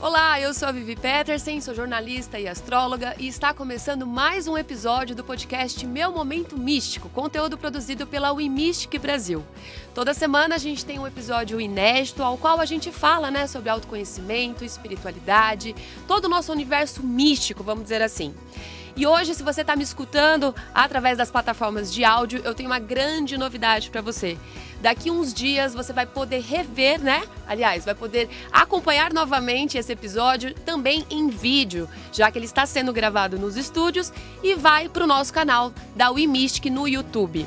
Olá, eu sou a Vivi Peterson, sou jornalista e astróloga e está começando mais um episódio do podcast Meu Momento Místico, conteúdo produzido pela WeMystic Brasil. Toda semana a gente tem um episódio inédito ao qual a gente fala, né, sobre autoconhecimento, espiritualidade, todo o nosso universo místico, vamos dizer assim. E hoje, se você está me escutando através das plataformas de áudio, eu tenho uma grande novidade para você. Daqui uns dias você vai poder rever, né? Aliás, vai poder acompanhar novamente esse episódio também em vídeo, já que ele está sendo gravado nos estúdios e vai para o nosso canal da WeMystic no YouTube.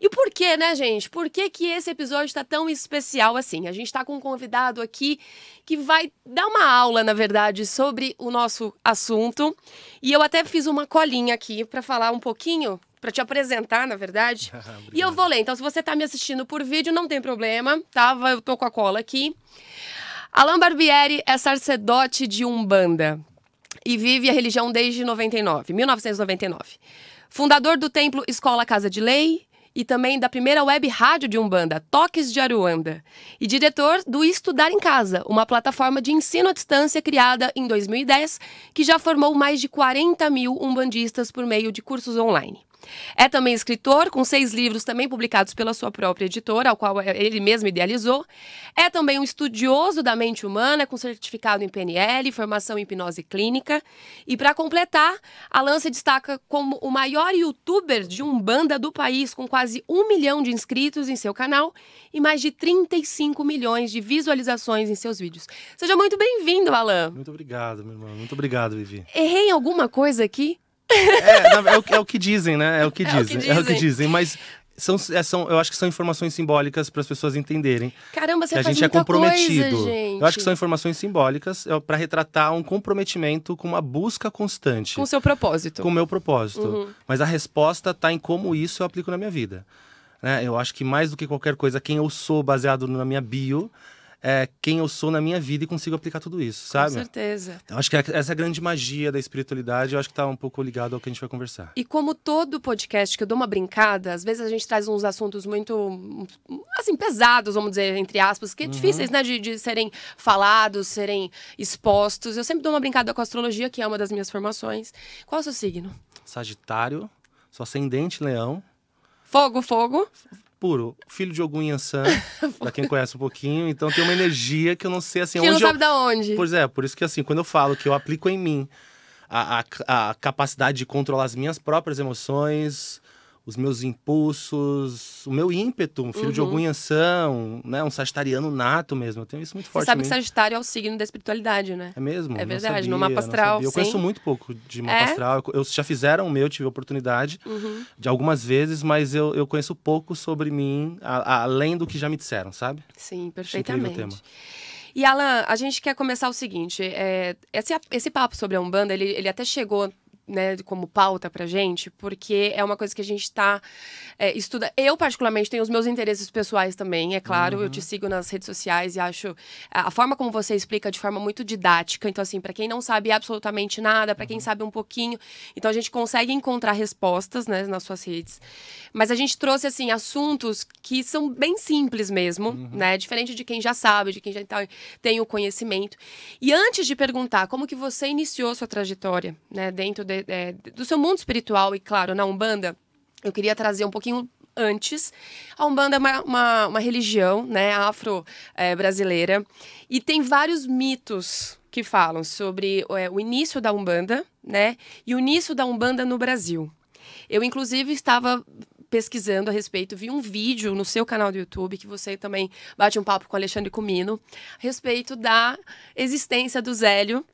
E por que, né, gente? Por que, que esse episódio está tão especial assim? A gente está com um convidado aqui que vai dar uma aula, na verdade, sobre o nosso assunto. E eu até fiz uma colinha aqui para falar um pouquinho, para te apresentar, na verdade. Ah, e eu vou ler. Então, se você está me assistindo por vídeo, não tem problema, tá? Eu tô com a cola aqui. Alain Barbieri é sacerdote de Umbanda e vive a religião desde 99, 1999. Fundador do templo Escola Casa de Lei, e também da primeira web rádio de Umbanda, Toques de Aruanda, e diretor do Estudar em Casa, uma plataforma de ensino à distância criada em 2010, que já formou mais de 40 mil umbandistas por meio de cursos online. É também escritor, com seis livros também publicados pela sua própria editora, ao qual ele mesmo idealizou. É também um estudioso da mente humana, com certificado em PNL, formação em hipnose clínica. E para completar, Alan se destaca como o maior youtuber de Umbanda do país, com quase um milhão de inscritos em seu canal e mais de 35 milhões de visualizações em seus vídeos. Seja muito bem-vindo, Alan. Muito obrigado, meu irmão. Muito obrigado, Vivi. Errei alguma coisa aqui? É, é, o, é, o, que dizem, né? É o que é dizem. É o que dizem, mas são, é, são, eu acho que são informações simbólicas para as pessoas entenderem. Caramba, você que a gente é comprometido. Coisa, gente. Eu acho que são informações simbólicas é, para retratar um comprometimento com uma busca constante. Com o seu propósito. Com o meu propósito. Uhum. Mas a resposta está em como isso eu aplico na minha vida. Né? Eu acho que mais do que qualquer coisa, quem eu sou baseado na minha bio é, quem eu sou na minha vida e consigo aplicar tudo isso, sabe? Com certeza. Então, acho que é, essa é grande magia da espiritualidade, eu acho que está um pouco ligado ao que a gente vai conversar. E como todo podcast que eu dou uma brincada, às vezes a gente traz uns assuntos muito, assim, pesados, vamos dizer, entre aspas, que é uhum. difíceis, né, de, de serem falados, serem expostos. Eu sempre dou uma brincada com a astrologia, que é uma das minhas formações. Qual é o seu signo? Sagitário, sou ascendente leão. Fogo, fogo puro, filho de Ogum Yansan, pra quem conhece um pouquinho, então tem uma energia que eu não sei assim que onde. não sabe eu... da onde. Pois é, por isso que assim, quando eu falo que eu aplico em mim a, a, a capacidade de controlar as minhas próprias emoções, os meus impulsos, o meu ímpeto, um filho uhum. de algum Yansan, um, né, um sagitariano nato mesmo. Eu tenho isso muito forte. Você sabe que Sagitário é o signo da espiritualidade, né? É mesmo? É verdade, sabia, no mapa astral. Eu conheço muito pouco de mapa é? astral. Eu, já fizeram o meu, tive a oportunidade uhum. de algumas vezes, mas eu, eu conheço pouco sobre mim, a, a, além do que já me disseram, sabe? Sim, perfeitamente. Incrível tema. E Alan, a gente quer começar o seguinte: é, esse, esse papo sobre a Umbanda, ele, ele até chegou né, como pauta pra gente, porque é uma coisa que a gente tá é, estuda. Eu, particularmente, tenho os meus interesses pessoais também, é claro. Uhum. Eu te uhum. sigo nas redes sociais e acho a, a, forma como você explica de forma muito didática. Então, assim, para quem não sabe absolutamente nada, para quem uhum. sabe um pouquinho, então a gente consegue encontrar respostas né, nas suas redes. Mas a gente trouxe, assim, assuntos que são bem simples mesmo, uhum. né? Diferente de quem já sabe, de quem já tá, tem o conhecimento. E antes de perguntar como que você iniciou sua trajetória, né, dentro de é, é, do seu mundo espiritual e, claro, na Umbanda, eu queria trazer um pouquinho antes. A Umbanda é uma, uma, uma religião né, afro-brasileira é, e tem vários mitos que falam sobre é, o início da Umbanda né, e o início da Umbanda no Brasil. Eu, inclusive, estava pesquisando a respeito, vi um vídeo no seu canal do YouTube, que você também bate um papo com Alexandre Comino, a respeito da existência do Zélio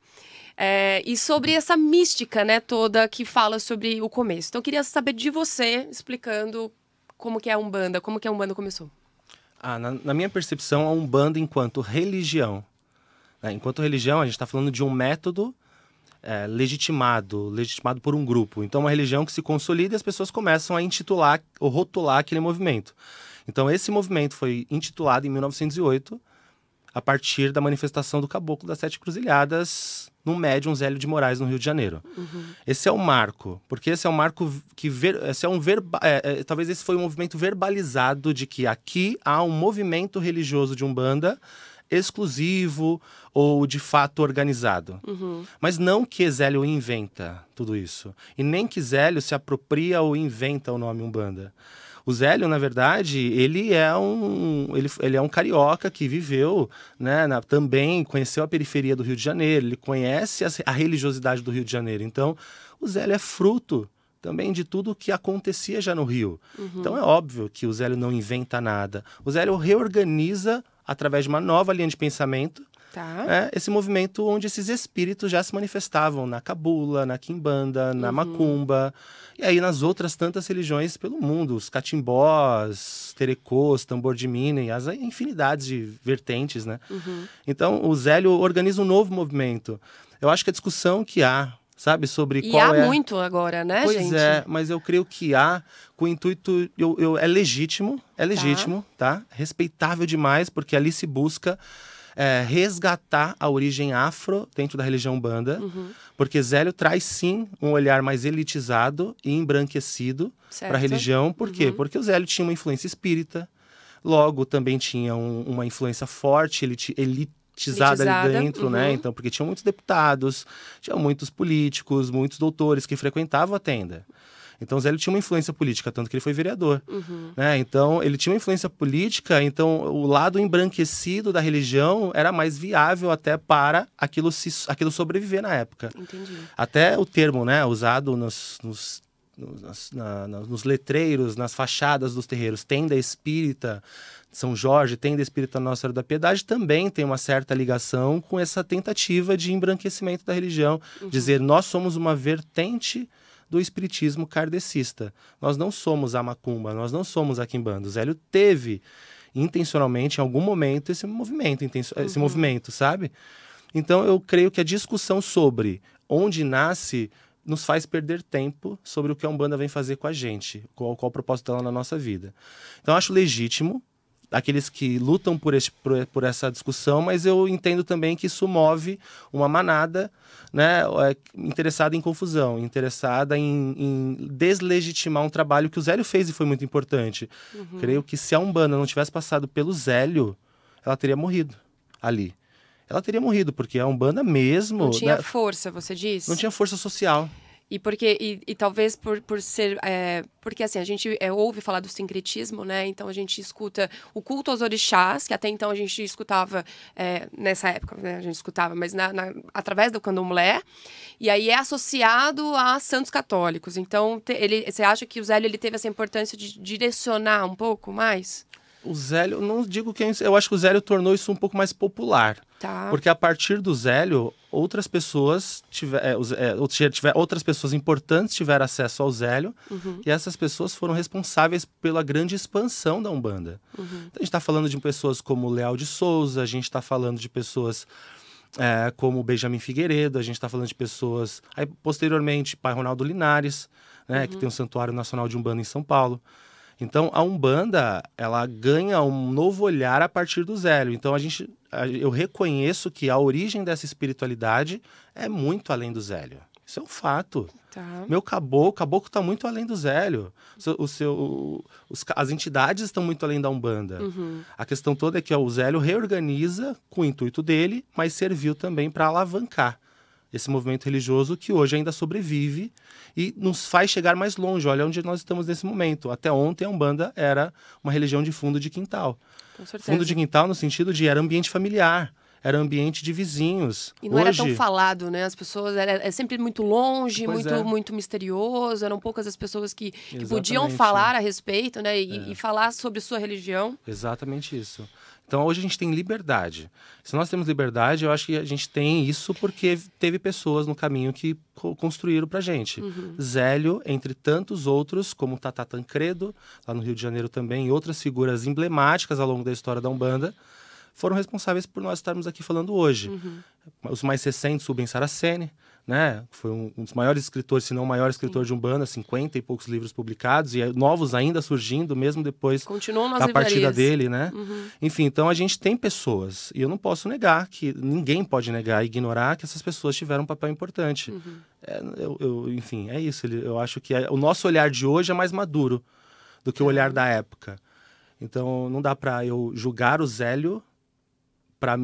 é, e sobre essa mística, né, toda que fala sobre o começo. Então, eu queria saber de você, explicando como que é a Umbanda, como que a Umbanda começou. Ah, na, na minha percepção, a Umbanda enquanto religião, né, enquanto religião, a gente está falando de um método é, legitimado, legitimado por um grupo. Então, uma religião que se consolida e as pessoas começam a intitular ou rotular aquele movimento. Então, esse movimento foi intitulado em 1908 a partir da manifestação do Caboclo das Sete Cruzilhadas no médium Zélio de Moraes, no Rio de Janeiro. Uhum. Esse é o marco, porque esse é um marco que. Ver, esse é um verba, é, é, talvez esse foi um movimento verbalizado de que aqui há um movimento religioso de Umbanda exclusivo ou de fato organizado. Uhum. Mas não que Zélio inventa tudo isso. E nem que Zélio se apropria ou inventa o nome Umbanda. O Zélio, na verdade, ele é um, ele, ele é um carioca que viveu, né, na, também conheceu a periferia do Rio de Janeiro, ele conhece a, a religiosidade do Rio de Janeiro. Então, o Zélio é fruto também de tudo o que acontecia já no Rio. Uhum. Então é óbvio que o Zélio não inventa nada. O Zélio reorganiza através de uma nova linha de pensamento Tá. Né? esse movimento onde esses espíritos já se manifestavam na cabula, na quimbanda, na uhum. macumba, e aí nas outras tantas religiões pelo mundo, os catimbós, terecôs, tambor de mina e as infinidades de vertentes, né? Uhum. Então o Zélio organiza um novo movimento. Eu acho que a discussão que há sabe? Sobre e qual há é muito agora, né, pois gente? Pois é, mas eu creio que há com o intuito. Eu, eu, é legítimo, é tá. legítimo, tá? tá? Respeitável demais, porque ali se busca é, resgatar a origem afro dentro da religião banda, uhum. porque Zélio traz sim um olhar mais elitizado e embranquecido para a religião. Por quê? Uhum. Porque o Zélio tinha uma influência espírita, logo também tinha um, uma influência forte, elitizada ali dentro, né? uhum. né? Então, porque tinha muitos deputados, tinha muitos políticos, muitos doutores que frequentavam a tenda. Então, Zélio tinha uma influência política, tanto que ele foi vereador. Uhum. Né? Então, ele tinha uma influência política, então o lado embranquecido da religião era mais viável até para aquilo, se, aquilo sobreviver na época. Entendi. Até o termo né, usado nos, nos nos, na, nos, letreiros, nas fachadas dos terreiros, tenda espírita, São Jorge, tenda espírita Nossa Senhora da Piedade, também tem uma certa ligação com essa tentativa de embranquecimento da religião, uhum. dizer nós somos uma vertente do espiritismo kardecista. Nós não somos a macumba, nós não somos a quimbanda. O Zélio teve intencionalmente, em algum momento, esse movimento, esse uhum. movimento, sabe? Então eu creio que a discussão sobre onde nasce nos faz perder tempo sobre o que a Umbanda vem fazer com a gente, qual, qual o propósito dela na nossa vida. Então acho legítimo aqueles que lutam por, este, por, por, essa discussão, mas eu entendo também que isso move uma manada né, é, interessada em confusão, interessada em, em deslegitimar um trabalho que o Zélio fez e foi muito importante. Uhum. Creio que se a Umbanda não tivesse passado pelo Zélio, ela teria morrido ali ela teria morrido, porque a Umbanda mesmo. Não tinha né, força, você disse? Não tinha força social. E porque e, e talvez por, por ser é, porque assim a gente é, ouve falar do sincretismo, né? Então a gente escuta o culto aos orixás que até então a gente escutava é, nessa época né? a gente escutava, mas na, na, através do candomblé e aí é associado a santos católicos. Então te, ele você acha que o Zélio ele teve essa importância de direcionar um pouco mais? O Zélio, não digo quem. Eu acho que o Zélio tornou isso um pouco mais popular. Tá. Porque a partir do Zélio, outras pessoas tiver, é, é tiver outras pessoas importantes tiveram acesso ao Zélio. Uhum. E essas pessoas foram responsáveis pela grande expansão da Umbanda. Uhum. Então, a gente está falando de pessoas como Leal de Souza, a gente está falando de pessoas. É, como Benjamin Figueiredo, a gente está falando de pessoas. Aí, posteriormente, pai Ronaldo Linares, né, uhum. que tem um Santuário Nacional de Umbanda em São Paulo. Então a Umbanda, ela ganha um novo olhar a partir do zélio. Então a gente eu reconheço que a origem dessa espiritualidade é muito além do Zélio. Isso é um fato. Tá. Meu caboclo, caboclo está muito além do Zélio. O seu, os, as entidades estão muito além da Umbanda. Uhum. A questão toda é que ó, o Zélio reorganiza com o intuito dele, mas serviu também para alavancar esse movimento religioso que hoje ainda sobrevive e nos faz chegar mais longe. Olha onde nós estamos nesse momento. Até ontem a Umbanda era uma religião de fundo de quintal. Fundo de quintal no sentido de era ambiente familiar era ambiente de vizinhos. E não Hoje... era tão falado, né? As pessoas era, é sempre muito longe, muito, é. muito misterioso. Eram poucas as pessoas que, que podiam falar a respeito, né? E, é. e, falar sobre sua religião. Exatamente isso. Então hoje a gente tem liberdade. Se nós temos liberdade, eu acho que a gente tem isso porque teve pessoas no caminho que construíram para gente. Uhum. Zélio, entre tantos outros, como Tata Tancredo, lá no Rio de Janeiro também, e outras figuras emblemáticas ao longo da história da Umbanda, foram responsáveis por nós estarmos aqui falando hoje. Uhum. Os mais recentes, Rubens Saraceni, né? Foi um, um, dos maiores escritores, se não o maior escritor Sim. de Umbanda, 50 e poucos livros publicados, e é novos ainda surgindo, mesmo depois Continuam da livrarias. partida dele, né? Uhum. Enfim, então a gente tem pessoas, e eu não posso negar que ninguém pode negar e ignorar que essas pessoas tiveram um papel importante. Uhum. É, eu, eu, enfim, é isso. Eu acho que é, o nosso olhar de hoje é mais maduro do que é. o olhar uhum. da época. Então não dá para eu julgar o Zélio para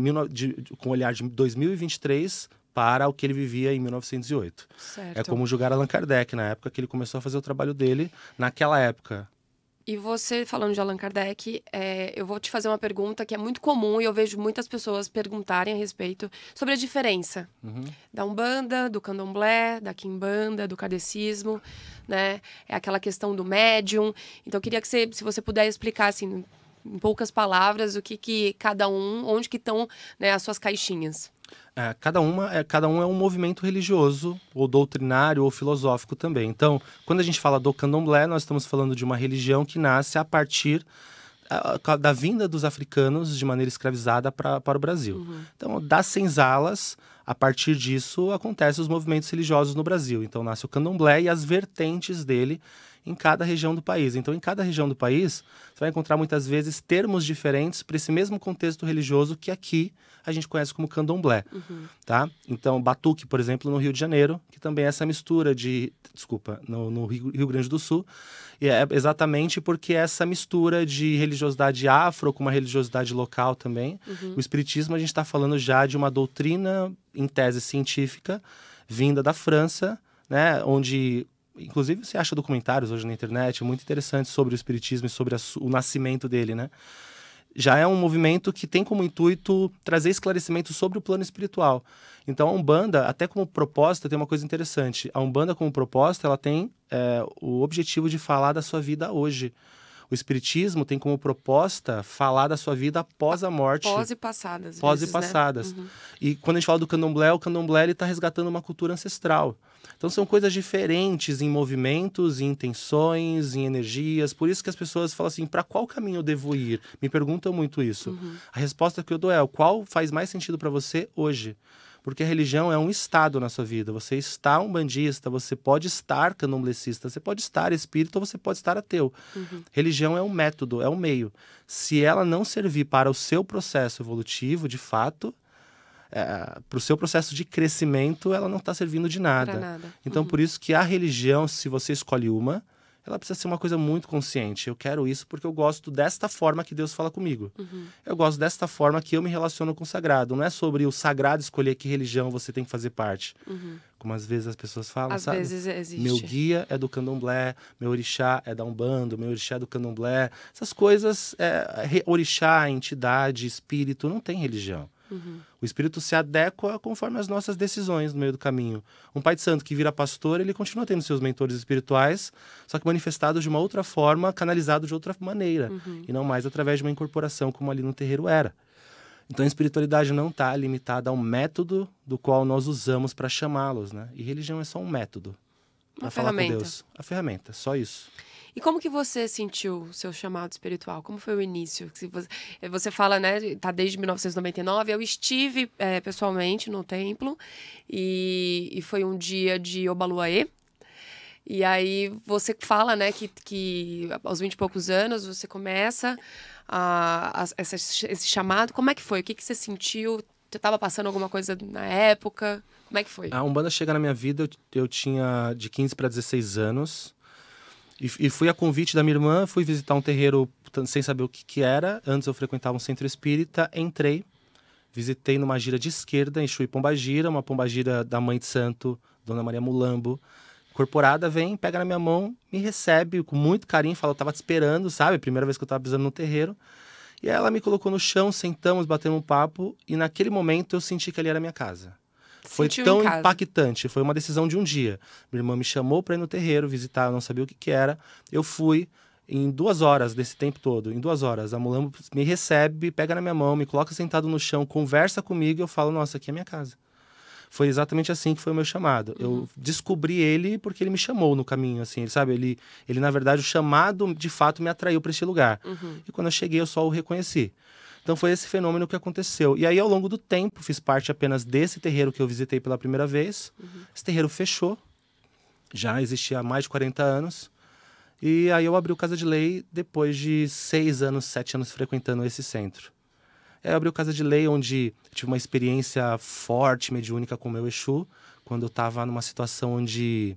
com o olhar de 2023 para o que ele vivia em 1908. É certo. É como julgar Allan Kardec, na época que ele começou a fazer o trabalho dele, naquela época. E você, falando de Allan Kardec, é, eu vou te fazer uma pergunta que é muito comum e eu vejo muitas pessoas perguntarem a respeito sobre a diferença uhum. da Umbanda, do Candomblé, da Quimbanda, do Kardecismo, né? É aquela questão do médium. Então, eu queria que você, se você puder explicar, assim, em poucas palavras, o que, que cada um, onde que estão né, as suas caixinhas. É, cada, uma é, cada um é um movimento religioso, ou doutrinário, ou filosófico também. Então, quando a gente fala do candomblé, nós estamos falando de uma religião que nasce a partir a, da vinda dos africanos de maneira escravizada pra, para o Brasil. Uhum. Então, das senzalas, a partir disso, acontecem os movimentos religiosos no Brasil. Então, nasce o candomblé e as vertentes dele, em cada região do país. Então, em cada região do país, você vai encontrar muitas vezes termos diferentes para esse mesmo contexto religioso que aqui a gente conhece como candomblé, uhum. tá? Então, batuque, por exemplo, no Rio de Janeiro, que também é essa mistura de... Desculpa, no, no Rio, Rio, Grande do Sul. E é exatamente porque é essa mistura de religiosidade afro com uma religiosidade local também. Uhum. O espiritismo, a gente está falando já de uma doutrina, em tese científica, vinda da França, né? Onde inclusive você acha documentários hoje na internet muito interessantes sobre o espiritismo e sobre a, o nascimento dele, né? Já é um movimento que tem como intuito trazer esclarecimento sobre o plano espiritual. Então a Umbanda, até como proposta, tem uma coisa interessante. A Umbanda como proposta, ela tem é, o objetivo de falar da sua vida hoje o Espiritismo tem como proposta falar da sua vida após a morte. Pós e passadas. Pós vezes, e né? passadas. Né? Uhum. E quando a gente fala do candomblé, o candomblé está resgatando uma cultura ancestral. Então são coisas diferentes em movimentos, em intenções, em energias. Por isso que as pessoas falam assim: para qual caminho eu devo ir? Me perguntam muito isso. Uhum. A resposta que eu dou é: qual faz mais sentido para você hoje? Porque a religião é um estado na sua vida. Você está um bandista, você pode estar candomblessista, você pode estar espírita ou você pode estar ateu. Uhum. Religião é um método, é um meio. Se ela não servir para o seu processo evolutivo, de fato, é, para o seu processo de crescimento, ela não está servindo de nada. nada. Então, uhum. por isso que a religião, se você escolhe uma, ela precisa ser uma coisa muito consciente. Eu quero isso porque eu gosto desta forma que Deus fala comigo. Uhum. Eu gosto desta forma que eu me relaciono com o sagrado. Não é sobre o sagrado escolher que religião você tem que fazer parte. Uhum. Como às vezes as pessoas falam, às sabe? Vezes é, existe. Meu guia é do candomblé, meu orixá é da Umbanda, meu orixá é do candomblé. Essas coisas, é, orixá, entidade, espírito, não tem religião. Uhum. O Espírito se adequa conforme as nossas decisões no meio do caminho. Um pai de santo que vira pastor, ele continua tendo seus mentores espirituais, só que manifestados de uma outra forma, canalizados de outra maneira, uhum. e não mais através de uma incorporação como ali no terreiro era. Então a espiritualidade não está limitada ao método do qual nós usamos para chamá-los, né? E religião é só um método. Uma a falar com Deus. A ferramenta, só isso. E como que você sentiu o seu chamado espiritual? Como foi o início? Eh, você fala, né, tá desde 1999, eu estive é, pessoalmente no templo e, e, foi um dia de Obaluaê. E aí você fala, né, que, que aos 20 e poucos anos você começa a, a, essa, esse chamado. Como é que foi? O que, que você sentiu? Você estava passando alguma coisa na época? Como é que foi? A Umbanda chega na minha vida, eu, eu tinha de 15 para 16 anos. E, e, fui a convite da minha irmã, fui visitar um terreiro sem saber o que, que era. Antes eu frequentava um centro espírita, entrei, visitei numa gira de esquerda, em Chuí Pombagira, uma pombagira da Mãe de Santo, Dona Maria Mulambo. Corporada vem, pega na minha mão, me recebe com muito carinho, fala, eu tava te esperando, sabe? Primeira vez que eu tava pisando no terreiro. E ela me colocou no chão, sentamos, batemos um papo, e naquele momento eu senti que ali era minha casa foi tão impactante. Foi uma decisão de um dia. Minha irmã me chamou para ir no terreiro visitar, eu não sabia o que, que era. Eu fui. Em duas horas desse tempo todo, em duas horas, a Mulambo me recebe, pega na minha mão, me coloca sentado no chão, conversa comigo e eu falo: Nossa, aqui é minha casa. Foi exatamente assim que foi o meu chamado. Uhum. Eu descobri ele porque ele me chamou no caminho, assim, Ele sabe? Ele, ele na verdade, o chamado de fato me atraiu para esse lugar. Uhum. E quando eu cheguei, eu só o reconheci. Então foi esse fenômeno que aconteceu. E aí, ao longo do tempo, fiz parte apenas desse terreiro que eu visitei pela primeira vez. Uhum. Esse terreiro fechou, já existia há mais de 40 anos. E aí eu abri o Casa de Lei depois de seis anos, sete anos frequentando esse centro. É, eu abri o Casa de Lei, onde tive uma experiência forte, mediúnica com o meu Exu, quando eu estava numa situação onde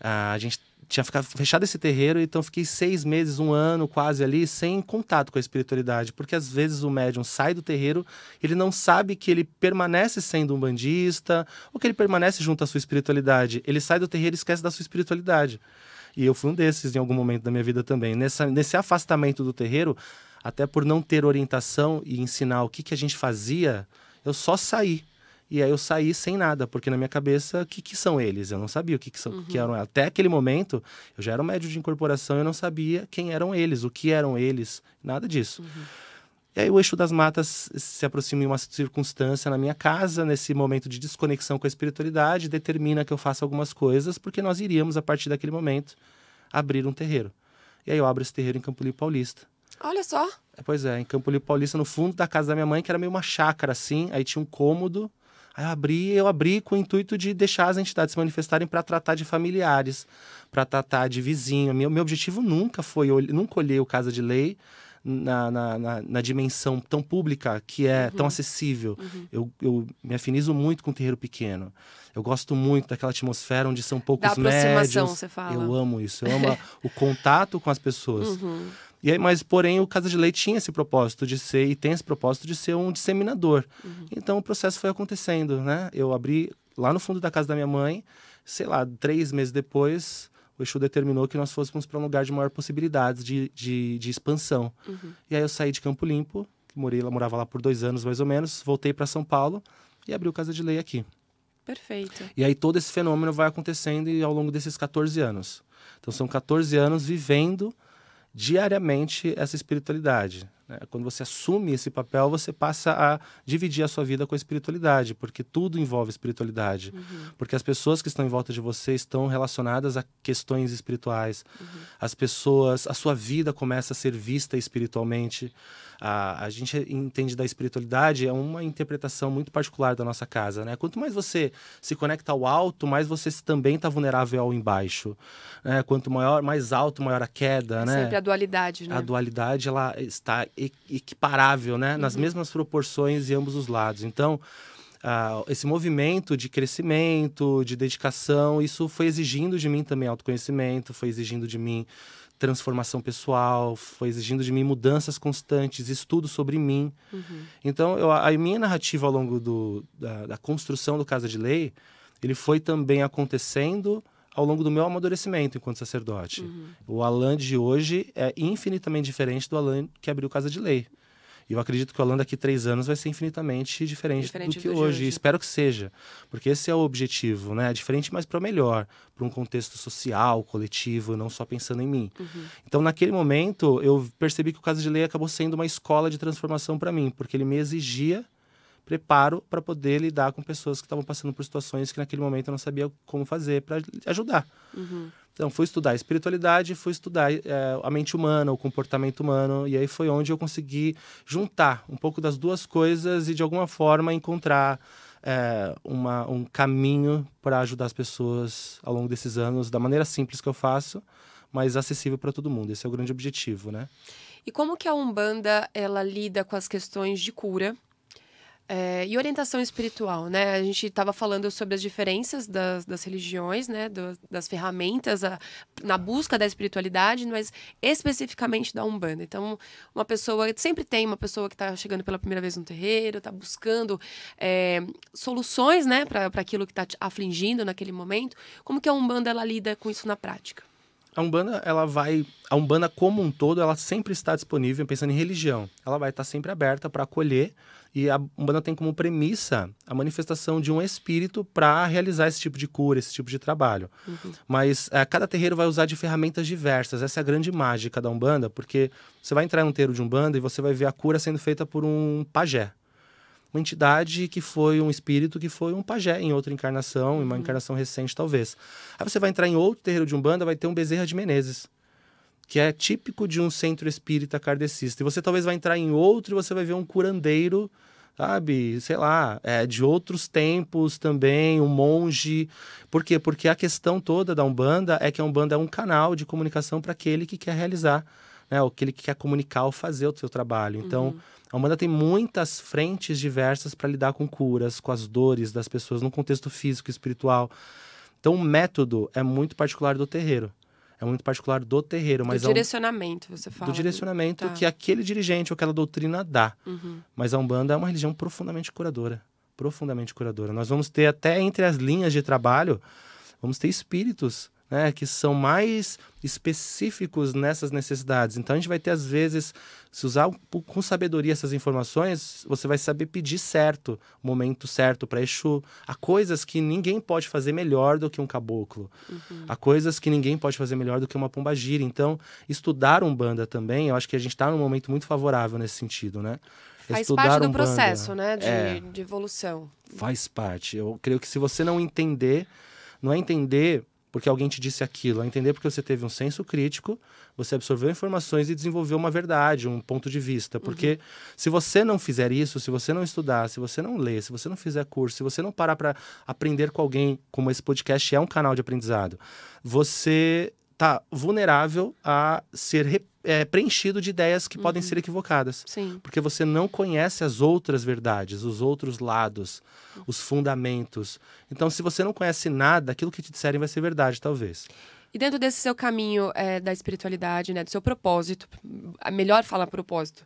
ah, a gente tinha ficado fechado esse terreiro, então fiquei seis meses, um ano quase ali, sem contato com a espiritualidade, porque às vezes o médium sai do terreiro, ele não sabe que ele permanece sendo um bandista, ou que ele permanece junto à sua espiritualidade. Ele sai do terreiro e esquece da sua espiritualidade. E eu fui um desses em algum momento da minha vida também. Nessa, nesse afastamento do terreiro, até por não ter orientação e ensinar o que, que a gente fazia, eu só saí e aí eu saí sem nada, porque na minha cabeça, o que, que são eles? Eu não sabia o que, que, são, uhum. que eram. Até aquele momento, eu já era um médio de incorporação, eu não sabia quem eram eles, o que eram eles, nada disso. Uhum. E aí o eixo das matas se aproxima em uma circunstância na minha casa, nesse momento de desconexão com a espiritualidade, determina que eu faça algumas coisas, porque nós iríamos, a partir daquele momento, abrir um terreiro. E aí eu abro esse terreiro em Campo Limpo Paulista. Olha só! É, pois é, em Campo Limpo Paulista, no fundo da casa da minha mãe, que era meio uma chácara assim, aí tinha um cômodo Aí eu abri, eu abri com o intuito de deixar as entidades se manifestarem para tratar de familiares, para tratar de vizinho. Meu, meu objetivo nunca foi, nunca olhei o Casa de Lei na, na, na, na, dimensão tão pública que é uhum. tão acessível. Uhum. Eu, eu me afinizo muito com o terreiro pequeno. Eu gosto muito daquela atmosfera onde são poucos da aproximação, Você fala. Eu amo isso. Eu amo o contato com as pessoas. Uhum. E aí, mas, porém, o Casa de Leite tinha esse propósito de ser, e tem esse propósito de ser um disseminador. Uhum. Então, o processo foi acontecendo, né? Eu abri lá no fundo da casa da minha mãe, sei lá, três meses depois, o Exu determinou que nós fôssemos para um lugar de maior possibilidade de, de, de expansão. Uhum. E aí eu saí de Campo Limpo, morei morava lá por dois anos mais ou menos, voltei para São Paulo e abri o Casa de Lei aqui. Perfeito. E aí todo esse fenômeno vai acontecendo ao longo desses 14 anos. Então são 14 anos vivendo diariamente essa espiritualidade. Né? Quando você assume esse papel, você passa a dividir a sua vida com a espiritualidade, porque tudo envolve espiritualidade. Uhum. Porque as pessoas que estão em volta de você estão relacionadas a questões espirituais. Uhum. As pessoas, a sua vida começa a ser vista espiritualmente. A, a gente entende da espiritualidade é uma interpretação muito particular da nossa casa, né? Quanto mais você se conecta ao alto, mais você também está vulnerável ao embaixo. Né? Quanto maior, mais alto, maior a queda, é né? Sempre a dualidade, né? A dualidade ela está equiparável, né? Uhum. Nas mesmas proporções em ambos os lados. Então, uh, esse movimento de crescimento, de dedicação, isso foi exigindo de mim também autoconhecimento, foi exigindo de mim transformação pessoal, foi exigindo de mim mudanças constantes, estudo sobre mim. Uhum. Então, eu, a minha narrativa ao longo do, da, da construção do Casa de Lei, ele foi também acontecendo ao longo do meu amadurecimento enquanto sacerdote. Uhum. O Alan de hoje é infinitamente diferente do Alan que abriu Casa de Lei. E eu acredito que o Alan daqui três anos vai ser infinitamente diferente, diferente do que do hoje. hoje. Espero que seja, porque esse é o objetivo, né? É diferente, mas para melhor, para um contexto social, coletivo, não só pensando em mim. Uhum. Então, naquele momento, eu percebi que o casa de lei acabou sendo uma escola de transformação para mim, porque ele me exigia preparo para poder lidar com pessoas que estavam passando por situações que naquele momento eu não sabia como fazer para ajudar. Uhum. Então, fui estudar espiritualidade, fui estudar é, a mente humana, o comportamento humano, e aí foi onde eu consegui juntar um pouco das duas coisas e, de alguma forma, encontrar é, uma, um caminho para ajudar as pessoas ao longo desses anos, da maneira simples que eu faço, mas acessível para todo mundo. Esse é o grande objetivo, né? E como que a Umbanda, ela lida com as questões de cura, é, e orientação espiritual, né? A gente estava falando sobre as diferenças das, das religiões, né? Do, das ferramentas a, na busca da espiritualidade, mas especificamente da Umbanda. Então, uma pessoa, sempre tem uma pessoa que está chegando pela primeira vez no terreiro, está buscando é, soluções, né? Para aquilo que está afligindo naquele momento. Como que a Umbanda, ela lida com isso na prática? a Umbanda, ela vai. A Umbanda, como um todo, ela sempre está disponível, pensando em religião. Ela vai estar sempre aberta para acolher e a Umbanda tem como premissa a manifestação de um espírito para realizar esse tipo de cura, esse tipo de trabalho. Uhum. Mas é, cada terreiro vai usar de ferramentas diversas. Essa é a grande mágica da Umbanda, porque você vai entrar em um terreiro de Umbanda e você vai ver a cura sendo feita por um pajé uma entidade que foi um espírito que foi um pajé em outra encarnação, em uma uhum. encarnação recente talvez. Aí você vai entrar em outro terreiro de Umbanda, vai ter um Bezerra de Menezes que é típico de um centro espírita kardecista. E você talvez vai entrar em outro e você vai ver um curandeiro, sabe? Sei lá, é, de outros tempos também, um monge. Por quê? Porque a questão toda da Umbanda é que a Umbanda é um canal de comunicação para aquele que quer realizar, né? Aquele que quer comunicar ou fazer o seu trabalho. Então. Uhum. A Umbanda tem muitas frentes diversas para lidar com curas, com as dores das pessoas, no contexto físico, espiritual. Então, o método é muito particular do terreiro é muito particular do terreiro. Mas do é direcionamento, um... você fala. Do direcionamento tá. que aquele dirigente ou aquela doutrina dá. Uhum. Mas a Umbanda é uma religião profundamente curadora. Profundamente curadora. Nós vamos ter até entre as linhas de trabalho, vamos ter espíritos né, que são mais específicos nessas necessidades. Então a gente vai ter às vezes, se usar com sabedoria essas informações, você vai saber pedir certo, momento certo para Exu. Há coisas que ninguém pode fazer melhor do que um caboclo. Uhum. Há coisas que ninguém pode fazer melhor do que uma pomba gira. Então estudar umbanda também, eu acho que a gente está num momento muito favorável nesse sentido, né? Faz estudar parte do umbanda, processo, né, de, é, de evolução. Faz parte. Eu creio que se você não entender, não é entender porque alguém te disse aquilo, a entender porque você teve um senso crítico, você absorveu informações e desenvolveu uma verdade, um ponto de vista. Porque uhum. se você não fizer isso, se você não estudar, se você não ler, se você não fizer curso, se você não parar para aprender com alguém, como esse podcast é um canal de aprendizado, você tá vulnerável a ser repetido é, preenchido de ideias que uhum. podem ser equivocadas. Sim. Porque você não conhece as outras verdades, os outros lados, os fundamentos. Então, se você não conhece nada, aquilo que te disserem vai ser verdade, talvez. E dentro desse seu caminho é, da espiritualidade, né, do seu propósito, melhor falar propósito,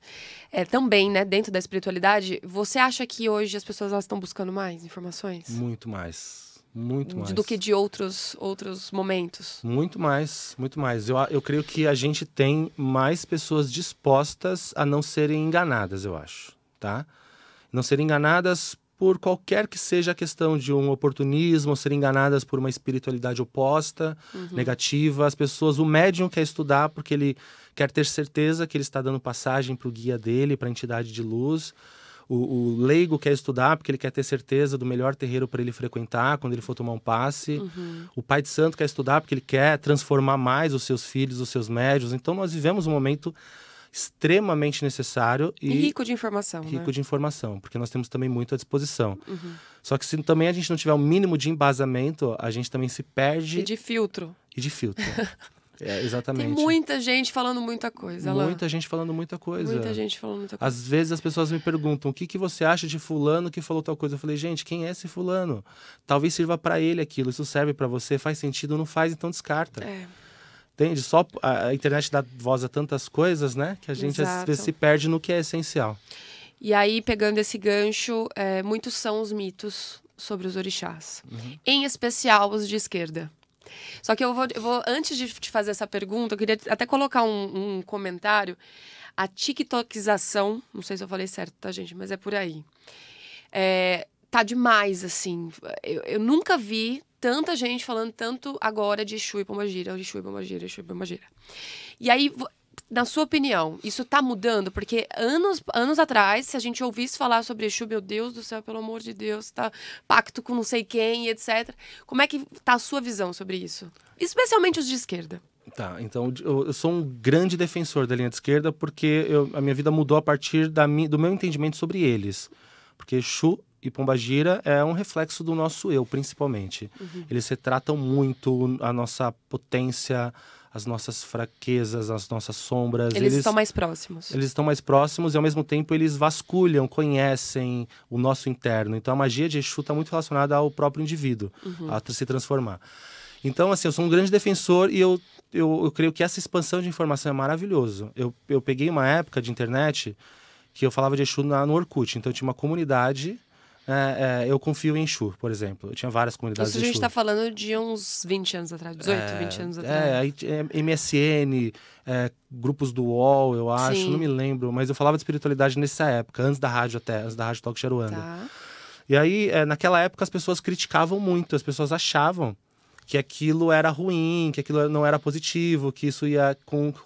é, também, né, dentro da espiritualidade, você acha que hoje as pessoas elas estão buscando mais informações? Muito mais muito mais. Do que de outros, outros momentos. Muito mais, muito mais. Eu, eu creio que a gente tem mais pessoas dispostas a não serem enganadas, eu acho, tá? Não serem enganadas por qualquer que seja a questão de um oportunismo, serem enganadas por uma espiritualidade oposta, uhum. negativa. As pessoas, o médium quer estudar porque ele quer ter certeza que ele está dando passagem para o guia dele, para a entidade de luz o, o, leigo quer estudar porque ele quer ter certeza do melhor terreiro para ele frequentar quando ele for tomar um passe. Uhum. O pai de santo quer estudar porque ele quer transformar mais os seus filhos, os seus médios. Então nós vivemos um momento extremamente necessário e, e rico de informação. Né? Rico né? de informação, porque nós temos também muito à disposição. Uhum. Só que se também a gente não tiver o um mínimo de embasamento, a gente também se perde. E de filtro. E de filtro. É, exatamente. Tem muita gente falando muita coisa. Muita gente falando muita coisa. Muita gente falando muita coisa. Às vezes as pessoas me perguntam: o que, que você acha de fulano que falou tal coisa? Eu falei, gente, quem é esse fulano? Talvez sirva para ele aquilo, isso serve para você, faz sentido, não faz, então descarta. É. Entende? Só a internet dá voz a tantas coisas, né? Que a gente às vezes se perde no que é essencial. E aí, pegando esse gancho, é, muitos são os mitos sobre os orixás. Uhum. Em especial os de esquerda. Só que eu vou, eu vou, antes de te fazer essa pergunta, eu queria até colocar um, um comentário. A TikTokização, não sei se eu falei certo, tá, gente? Mas é por aí. É, tá demais, assim. Eu, eu, nunca vi tanta gente falando tanto agora de Exu e Pombagira, Exu e Pombagira, Exu e Gira. E aí, na sua opinião, isso está mudando? Porque anos, anos atrás, se a gente ouvisse falar sobre Exu, meu Deus do céu, pelo amor de Deus, tá pacto com não sei quem, etc. Como é que tá a sua visão sobre isso? Especialmente os de esquerda. Tá, então eu, eu sou um grande defensor da linha de esquerda porque eu, a minha vida mudou a partir da, do meu entendimento sobre eles. Porque Exu e Pombagira é um reflexo do nosso eu, principalmente. Uhum. Eles retratam muito a nossa potência, as nossas fraquezas, as nossas sombras. Eles, eles estão mais próximos. Eles estão mais próximos e ao mesmo tempo eles vasculham, conhecem o nosso interno. Então a magia de Exu está muito relacionada ao próprio indivíduo, uhum. a se transformar. Então, assim, eu sou um grande defensor e eu, eu, eu creio que essa expansão de informação é maravilhoso. Eu, eu peguei uma época de internet que eu falava de Exu na, no Orkut. Então, eu tinha uma comunidade é, é, eu confio em Xur, por exemplo. Eu tinha várias comunidades Isso de Isso a gente está falando de uns 20 anos atrás, 18, é, 20 anos é, atrás. É, MSN, é, grupos do UOL, eu acho, Sim. não me lembro. Mas eu falava de espiritualidade nessa época, antes da rádio até, antes da rádio Talk Cheruanda. Tá. E aí, é, naquela época, as pessoas criticavam muito, as pessoas achavam que aquilo era ruim, que aquilo não era positivo, que isso ia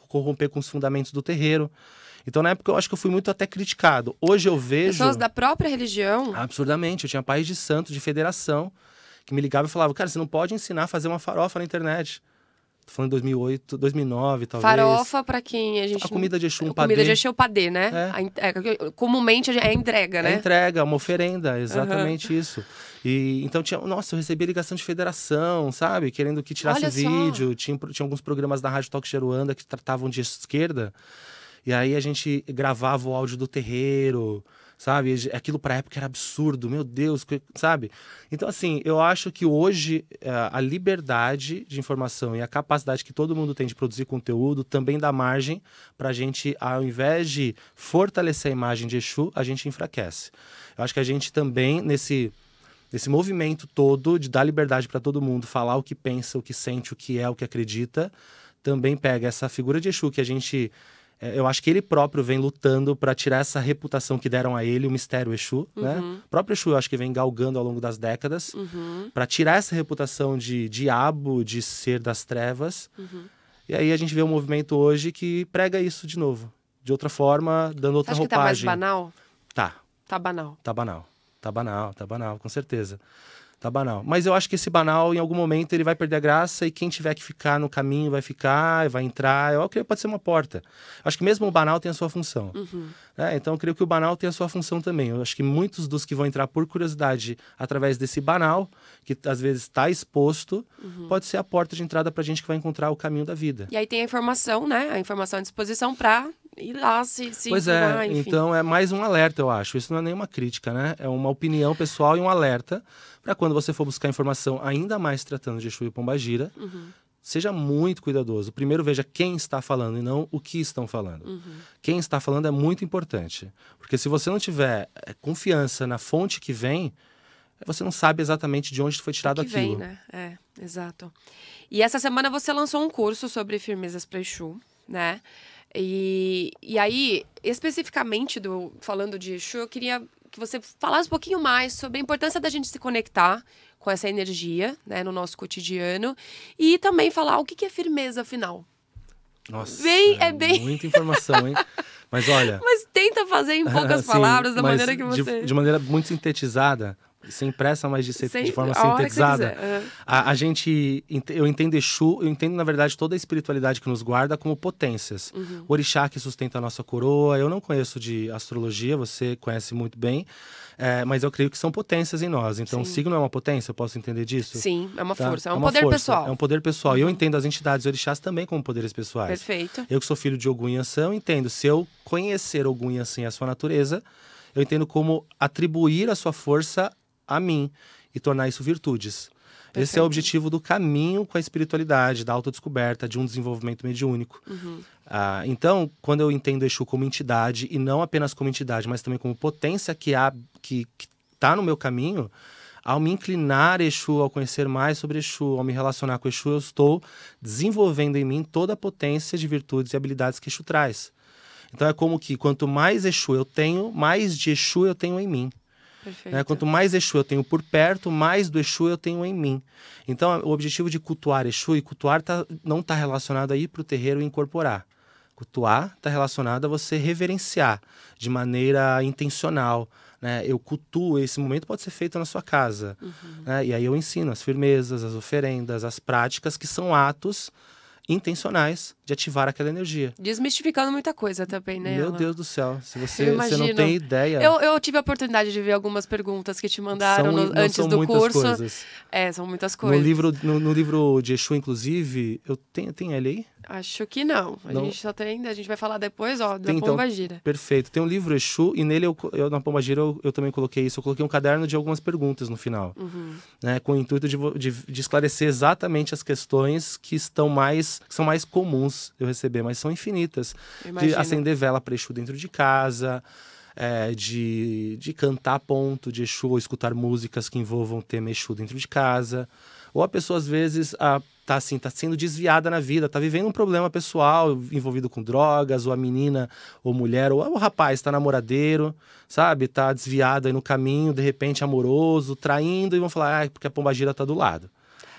corromper com os fundamentos do terreiro. Então, na época, eu acho que eu fui muito até criticado. Hoje eu vejo. Pessoas da própria religião? Absurdamente. Eu tinha pais de santo, de federação, que me ligavam e falavam: cara, você não pode ensinar a fazer uma farofa na internet. Tô falando 2008, 2009, talvez. Farofa para quem a gente... A comida de Exu, um padê. comida de Exu é padê, né? É. É, comumente é entrega, é né? É entrega, uma oferenda, exatamente uhum. isso. E então tinha... Nossa, eu recebia ligação de federação, sabe? Querendo que tirasse Olha vídeo. Tinha, tinha alguns programas da Rádio Talk Cheruanda que tratavam de esquerda. E aí a gente gravava o áudio do terreiro, sabe? Aquilo pra época era absurdo, meu Deus, sabe? Então, assim, eu acho que hoje eh, a liberdade de informação e a capacidade que todo mundo tem de produzir conteúdo também dá margem pra gente, ao invés de fortalecer a imagem de Exu, a gente enfraquece. Eu acho que a gente também, nesse desse movimento todo de dar liberdade para todo mundo falar o que pensa, o que sente, o que é, o que acredita, também pega essa figura de Exu que a gente é, eu acho que ele próprio vem lutando para tirar essa reputação que deram a ele, o mistério Exu, né? uhum. né? O próprio Exu, eu acho que vem galgando ao longo das décadas uhum. para tirar essa reputação de diabo, de ser das trevas. Uhum. E aí a gente vê um movimento hoje que prega isso de novo, de outra forma, dando outra roupagem. Acho que tá mais banal? Tá. Tá banal. Tá banal. Tá banal, tá banal, com certeza. Tá banal. Mas eu acho que esse banal, em algum momento, ele vai perder a graça e quem tiver que ficar no caminho vai ficar, vai entrar. Eu creio que pode ser uma porta. Acho que mesmo o banal tem a sua função. Uhum. Né? então, eu creio que o banal tem a sua função também. Eu acho que muitos dos que vão entrar por curiosidade através desse banal, que às vezes está exposto, uhum. pode ser a porta de entrada para gente que vai encontrar o caminho da vida. E aí tem a informação, né? A informação à disposição para ir lá se, se Pois é, enfim. então é mais um alerta, eu acho. Isso não é nenhuma crítica, né? É uma opinião pessoal e um alerta para quando você for buscar informação, ainda mais tratando de Exu e Pombagira, uhum. seja muito cuidadoso. Primeiro veja quem está falando e não o que estão falando. Uhum. Quem está falando é muito importante, porque se você não tiver eh, confiança na fonte que vem, você não sabe exatamente de onde foi tirado que aquilo. Vem, né? É, exato. E essa semana você lançou um curso sobre firmezas para Exu, né? E, e aí, especificamente do falando de Exu, eu queria que você falasse um pouquinho mais sobre a importância da gente se conectar com essa energia né, no nosso cotidiano e também falar o que é firmeza, afinal. Nossa, bem, é, é bem... muita informação, hein? Mas olha. Mas tenta fazer em poucas assim, palavras, da maneira que você. De, de maneira muito sintetizada, sem pressa, mas de, ser, sem, de forma sintetizada. Uhum. A, a, gente, eu entendo Exu, eu entendo na verdade toda a espiritualidade que nos guarda como potências. Uhum. O orixá que sustenta a nossa coroa, eu não conheço de astrologia, você conhece muito bem, é, mas eu creio que são potências em nós. Então, Sim. signo é uma potência, eu posso entender disso? Sim, é uma tá? força, é, é um é poder força, pessoal. É um poder pessoal. E eu uhum. entendo as entidades orixás também como poderes pessoais. Perfeito. Eu que sou filho de Ogum e eu entendo. Se eu conhecer Ogum e e a sua natureza, eu entendo como atribuir a sua força a mim e tornar isso virtudes. Perfeito. Esse é o objetivo do caminho com a espiritualidade, da autodescoberta, de um desenvolvimento mediúnico. Uhum. Ah, então, quando eu entendo Exu como entidade, e não apenas como entidade, mas também como potência que está que, que tá no meu caminho, ao me inclinar Exu, ao conhecer mais sobre Exu, ao me relacionar com Exu, eu estou desenvolvendo em mim toda a potência de virtudes e habilidades que Exu traz. Então é como que quanto mais Exu eu tenho, mais de Exu eu tenho em mim. Né? Quanto mais Exu eu tenho por perto, mais do Exu eu tenho em mim. Então, o objetivo de cultuar Exu e cultuar tá, não está relacionado a ir para o terreiro e incorporar. Cultuar está relacionado a você reverenciar de maneira intencional. Né? Eu cultuo, esse momento pode ser feito na sua casa. Uhum. Né? E aí eu ensino as firmezas, as oferendas, as práticas, que são atos intencionais de ativar aquela energia. Desmistificando muita coisa também, né? Meu ela? Deus do céu, se você, você não tem ideia. Eu, eu, tive a oportunidade de ver algumas perguntas que te mandaram são, no, antes do curso. Coisas. É, são muitas coisas. No livro, no, no livro de Exu, inclusive, eu tenho, tem ele aí? Acho que não. A não. gente só tem. A gente vai falar depois, ó, da tem, então. Pomba Gira. perfeito. Tem um livro Exu, e nele eu, eu na Pomba Gira eu, eu, também coloquei isso. Eu coloquei um caderno de algumas perguntas no final. Uhum. Né, com o intuito de, de, de, esclarecer exatamente as questões que estão mais. Que são mais comuns eu receber, mas são infinitas. Imagina. De acender vela para Exu dentro de casa. É, de, de cantar ponto de Exu ou escutar músicas que envolvam tema Exu dentro de casa. Ou a pessoa, às vezes, a, tá assim, tá sendo desviada na vida, tá vivendo um problema pessoal envolvido com drogas, ou a menina, ou mulher, ou o rapaz está namoradeiro, sabe? Tá desviado aí no caminho, de repente amoroso, traindo, e vão falar, ah, porque a pombagira tá do lado.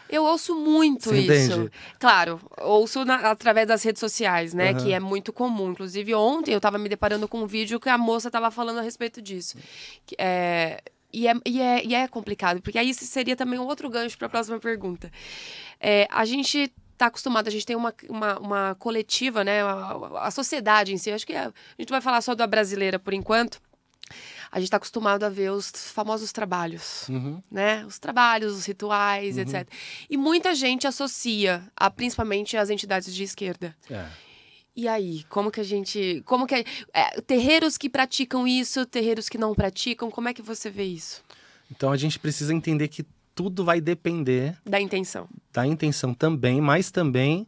Eu ouço muito Você isso. Entende? Claro, ouço na, através das redes sociais, né? Uhum. Que é muito comum. Inclusive, ontem eu estava me deparando com um vídeo que a moça estava falando a respeito disso. Que, é, e é, e, é, e é complicado, porque aí seria também um outro gancho para a próxima pergunta. É, a gente está acostumado, a gente tem uma, uma, uma coletiva, né? A, a, sociedade em si, acho que a, é, a gente vai falar só da brasileira por enquanto. A gente está acostumado a ver os famosos trabalhos, uhum. né? Os trabalhos, os rituais, uhum. etc. E muita gente associa, a, principalmente as entidades de esquerda. É. E aí, como que a gente. Como que. É, terreiros que praticam isso, terreiros que não praticam, como é que você vê isso? Então a gente precisa entender que tudo vai depender. Da intenção. Da intenção também, mas também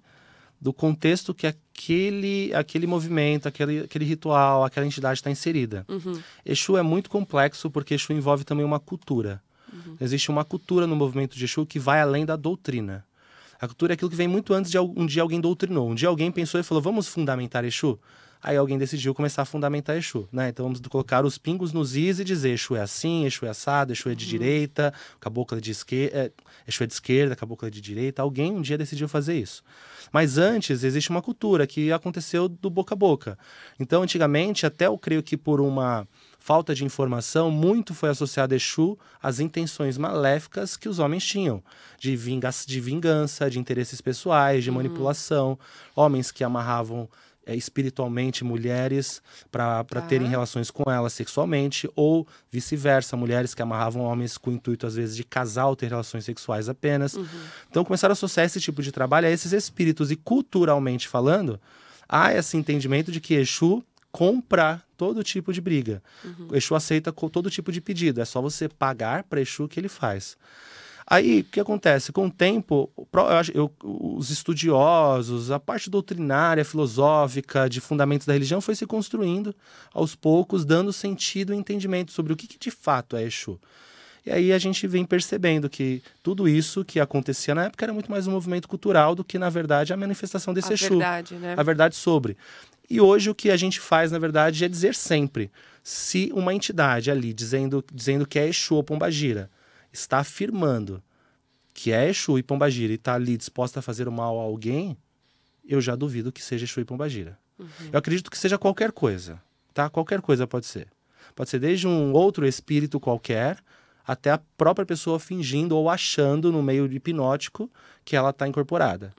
do contexto que aquele, aquele movimento, aquele, aquele ritual, aquela entidade está inserida. Uhum. Exu é muito complexo porque Exu envolve também uma cultura. Uhum. Existe uma cultura no movimento de Exu que vai além da doutrina. A cultura é aquilo que vem muito antes de um dia alguém doutrinou. Um dia alguém pensou e falou: vamos fundamentar Exu? Aí alguém decidiu começar a fundamentar Exu, né? Então vamos colocar os pingos nos is e dizer Exu é assim, Exu é assado, Exu é de uhum. direita, cabocla de esquerda, é, Exu é de esquerda, cabocla de direita. Alguém um dia decidiu fazer isso. Mas antes existe uma cultura que aconteceu do boca a boca. Então antigamente, até eu creio que por uma falta de informação, muito foi associado a Exu às intenções maléficas que os homens tinham, de, vingança, de, vingança, de interesses pessoais, de uhum. manipulação. Homens que amarravam é, espiritualmente mulheres para tá. terem relações com elas sexualmente, ou vice-versa, mulheres que amarravam homens com o intuito, às vezes, de casal ter relações sexuais apenas. Uhum. Então começaram a associar esse tipo de trabalho a esses espíritos, e culturalmente falando, há esse entendimento de que Exu compra todo tipo de briga. Uhum. Exu aceita todo tipo de pedido, é só você pagar para Exu que ele faz. Aí, o que acontece? Com o tempo, eu, os estudiosos, a parte doutrinária, filosófica, de fundamentos da religião foi se construindo aos poucos, dando sentido e entendimento sobre o que, que de fato é Exu. E aí a gente vem percebendo que tudo isso que acontecia na época era muito mais um movimento cultural do que, na verdade, a manifestação desse a Exu. Verdade, né? A verdade sobre. E hoje o que a gente faz, na verdade, é dizer sempre: se uma entidade ali dizendo, dizendo que é Exu ou Pombagira, está afirmando que é Exu e Pombagira e está ali disposta a fazer o mal a alguém, eu já duvido que seja Exu e Pombagira. Uhum. Eu acredito que seja qualquer coisa, tá? Qualquer coisa pode ser. Pode ser desde um outro espírito qualquer até a própria pessoa fingindo ou achando no meio hipnótico que ela está incorporada.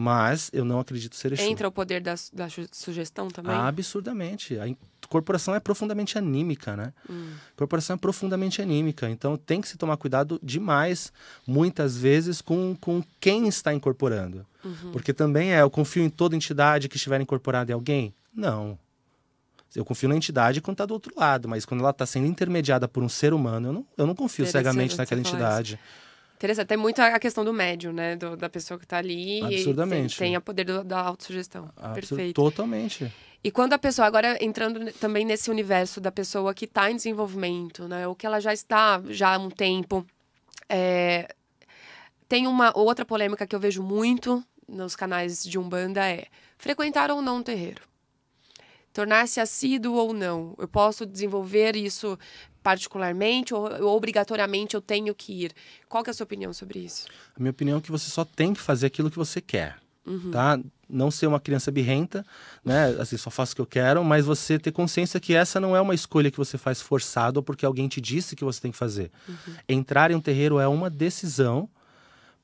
Mas eu não acredito ser Exu. Entra o poder da, da sugestão também? Absurdamente. A corporação é profundamente anímica, né? Hum. corporação é profundamente anímica. Então tem que se tomar cuidado demais, muitas vezes, com, com quem está incorporando. Uhum. Porque também é, eu confio em toda entidade que estiver incorporada em alguém? Não. Eu confio na entidade quando está do outro lado, mas quando ela está sendo intermediada por um ser humano, eu não, eu não confio cegamente naquela entidade. Isso. Interessante. Tem muito a questão do médium, né? Do, da pessoa que está ali. Absurdamente. E tem, tem a poder do, da autossugestão. Absur Perfeito. Totalmente. E quando a pessoa, agora entrando também nesse universo da pessoa que está em desenvolvimento, né? Ou que ela já está já há um tempo. É... Tem uma outra polêmica que eu vejo muito nos canais de Umbanda é frequentar ou não um terreiro. Tornar-se assíduo ou não. Eu posso desenvolver isso particularmente ou, obrigatoriamente eu tenho que ir? Qual que é a sua opinião sobre isso? A minha opinião é que você só tem que fazer aquilo que você quer. Uhum. Tá? Não ser uma criança birrenta, né? Assim, só faço o que eu quero, mas você ter consciência que essa não é uma escolha que você faz forçado ou porque alguém te disse que você tem que fazer. Uhum. Entrar em um terreiro é uma decisão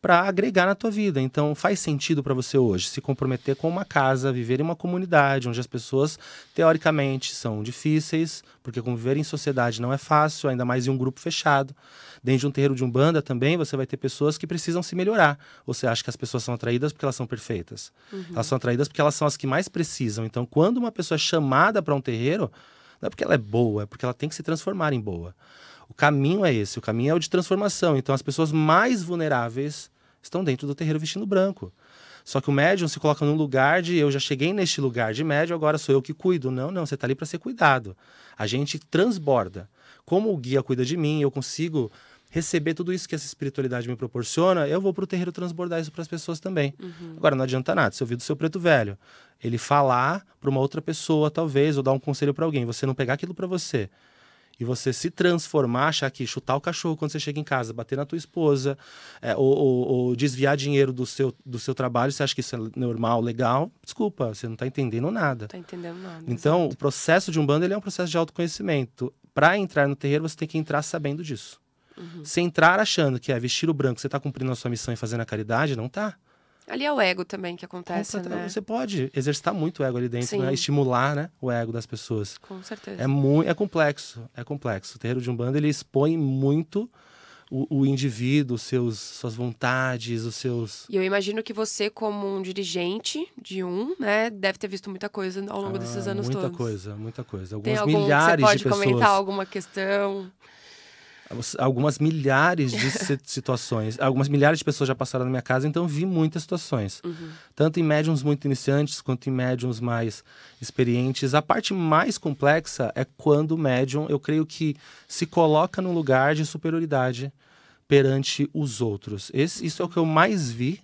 para agregar na tua vida. Então, faz sentido para você hoje se comprometer com uma casa, viver em uma comunidade onde as pessoas teoricamente são difíceis, porque conviver em sociedade não é fácil, ainda mais em um grupo fechado. Dentro de um terreiro de umbanda também, você vai ter pessoas que precisam se melhorar. Você acha que as pessoas são atraídas porque elas são perfeitas? Uhum. Elas são atraídas porque elas são as que mais precisam. Então, quando uma pessoa é chamada para um terreiro, não é porque ela é boa, é porque ela tem que se transformar em boa. O caminho é esse, o caminho é o de transformação. Então, as pessoas mais vulneráveis estão dentro do terreiro vestindo branco. Só que o médium se coloca num lugar de eu já cheguei neste lugar de médium, agora sou eu que cuido. Não, não, você está ali para ser cuidado. A gente transborda. Como o guia cuida de mim, eu consigo receber tudo isso que essa espiritualidade me proporciona, eu vou para o terreiro transbordar isso para as pessoas também. Uhum. Agora, não adianta nada. Se eu ouvir do seu preto velho, ele falar para uma outra pessoa, talvez, ou dar um conselho para alguém, você não pegar aquilo para você e você se transformar, achar que chutar o cachorro quando você chega em casa, bater na tua esposa, é, ou, ou, ou, desviar dinheiro do seu, do seu trabalho, você acha que isso é normal, legal? Desculpa, você não está entendendo nada. Não tá entendendo nada. Então, exatamente. o processo de um bando é um processo de autoconhecimento. Para entrar no terreiro, você tem que entrar sabendo disso. Uhum. Se entrar achando que é vestir o branco, você está cumprindo a sua missão e fazendo a caridade, não tá. Ali é o ego também que acontece, né? Você pode exercitar muito o ego ali dentro, né? Estimular, né? O ego das pessoas. Com certeza. É muito, é complexo, é complexo. O terreiro de Umbanda, ele expõe muito o, o indivíduo, seus, suas vontades, os seus... E eu imagino que você, como um dirigente de um, né? Deve ter visto muita coisa ao longo ah, desses anos muita todos. Muita coisa, muita coisa. Alguns algum, milhares de pessoas. Você pode comentar alguma questão? algumas milhares de situações, algumas milhares de pessoas já passaram na minha casa, então vi muitas situações. Uhum. Tanto em médiums muito iniciantes quanto em médiums mais experientes. A parte mais complexa é quando o médium, eu creio que se coloca num lugar de superioridade perante os outros. Esse, isso é o que eu mais vi.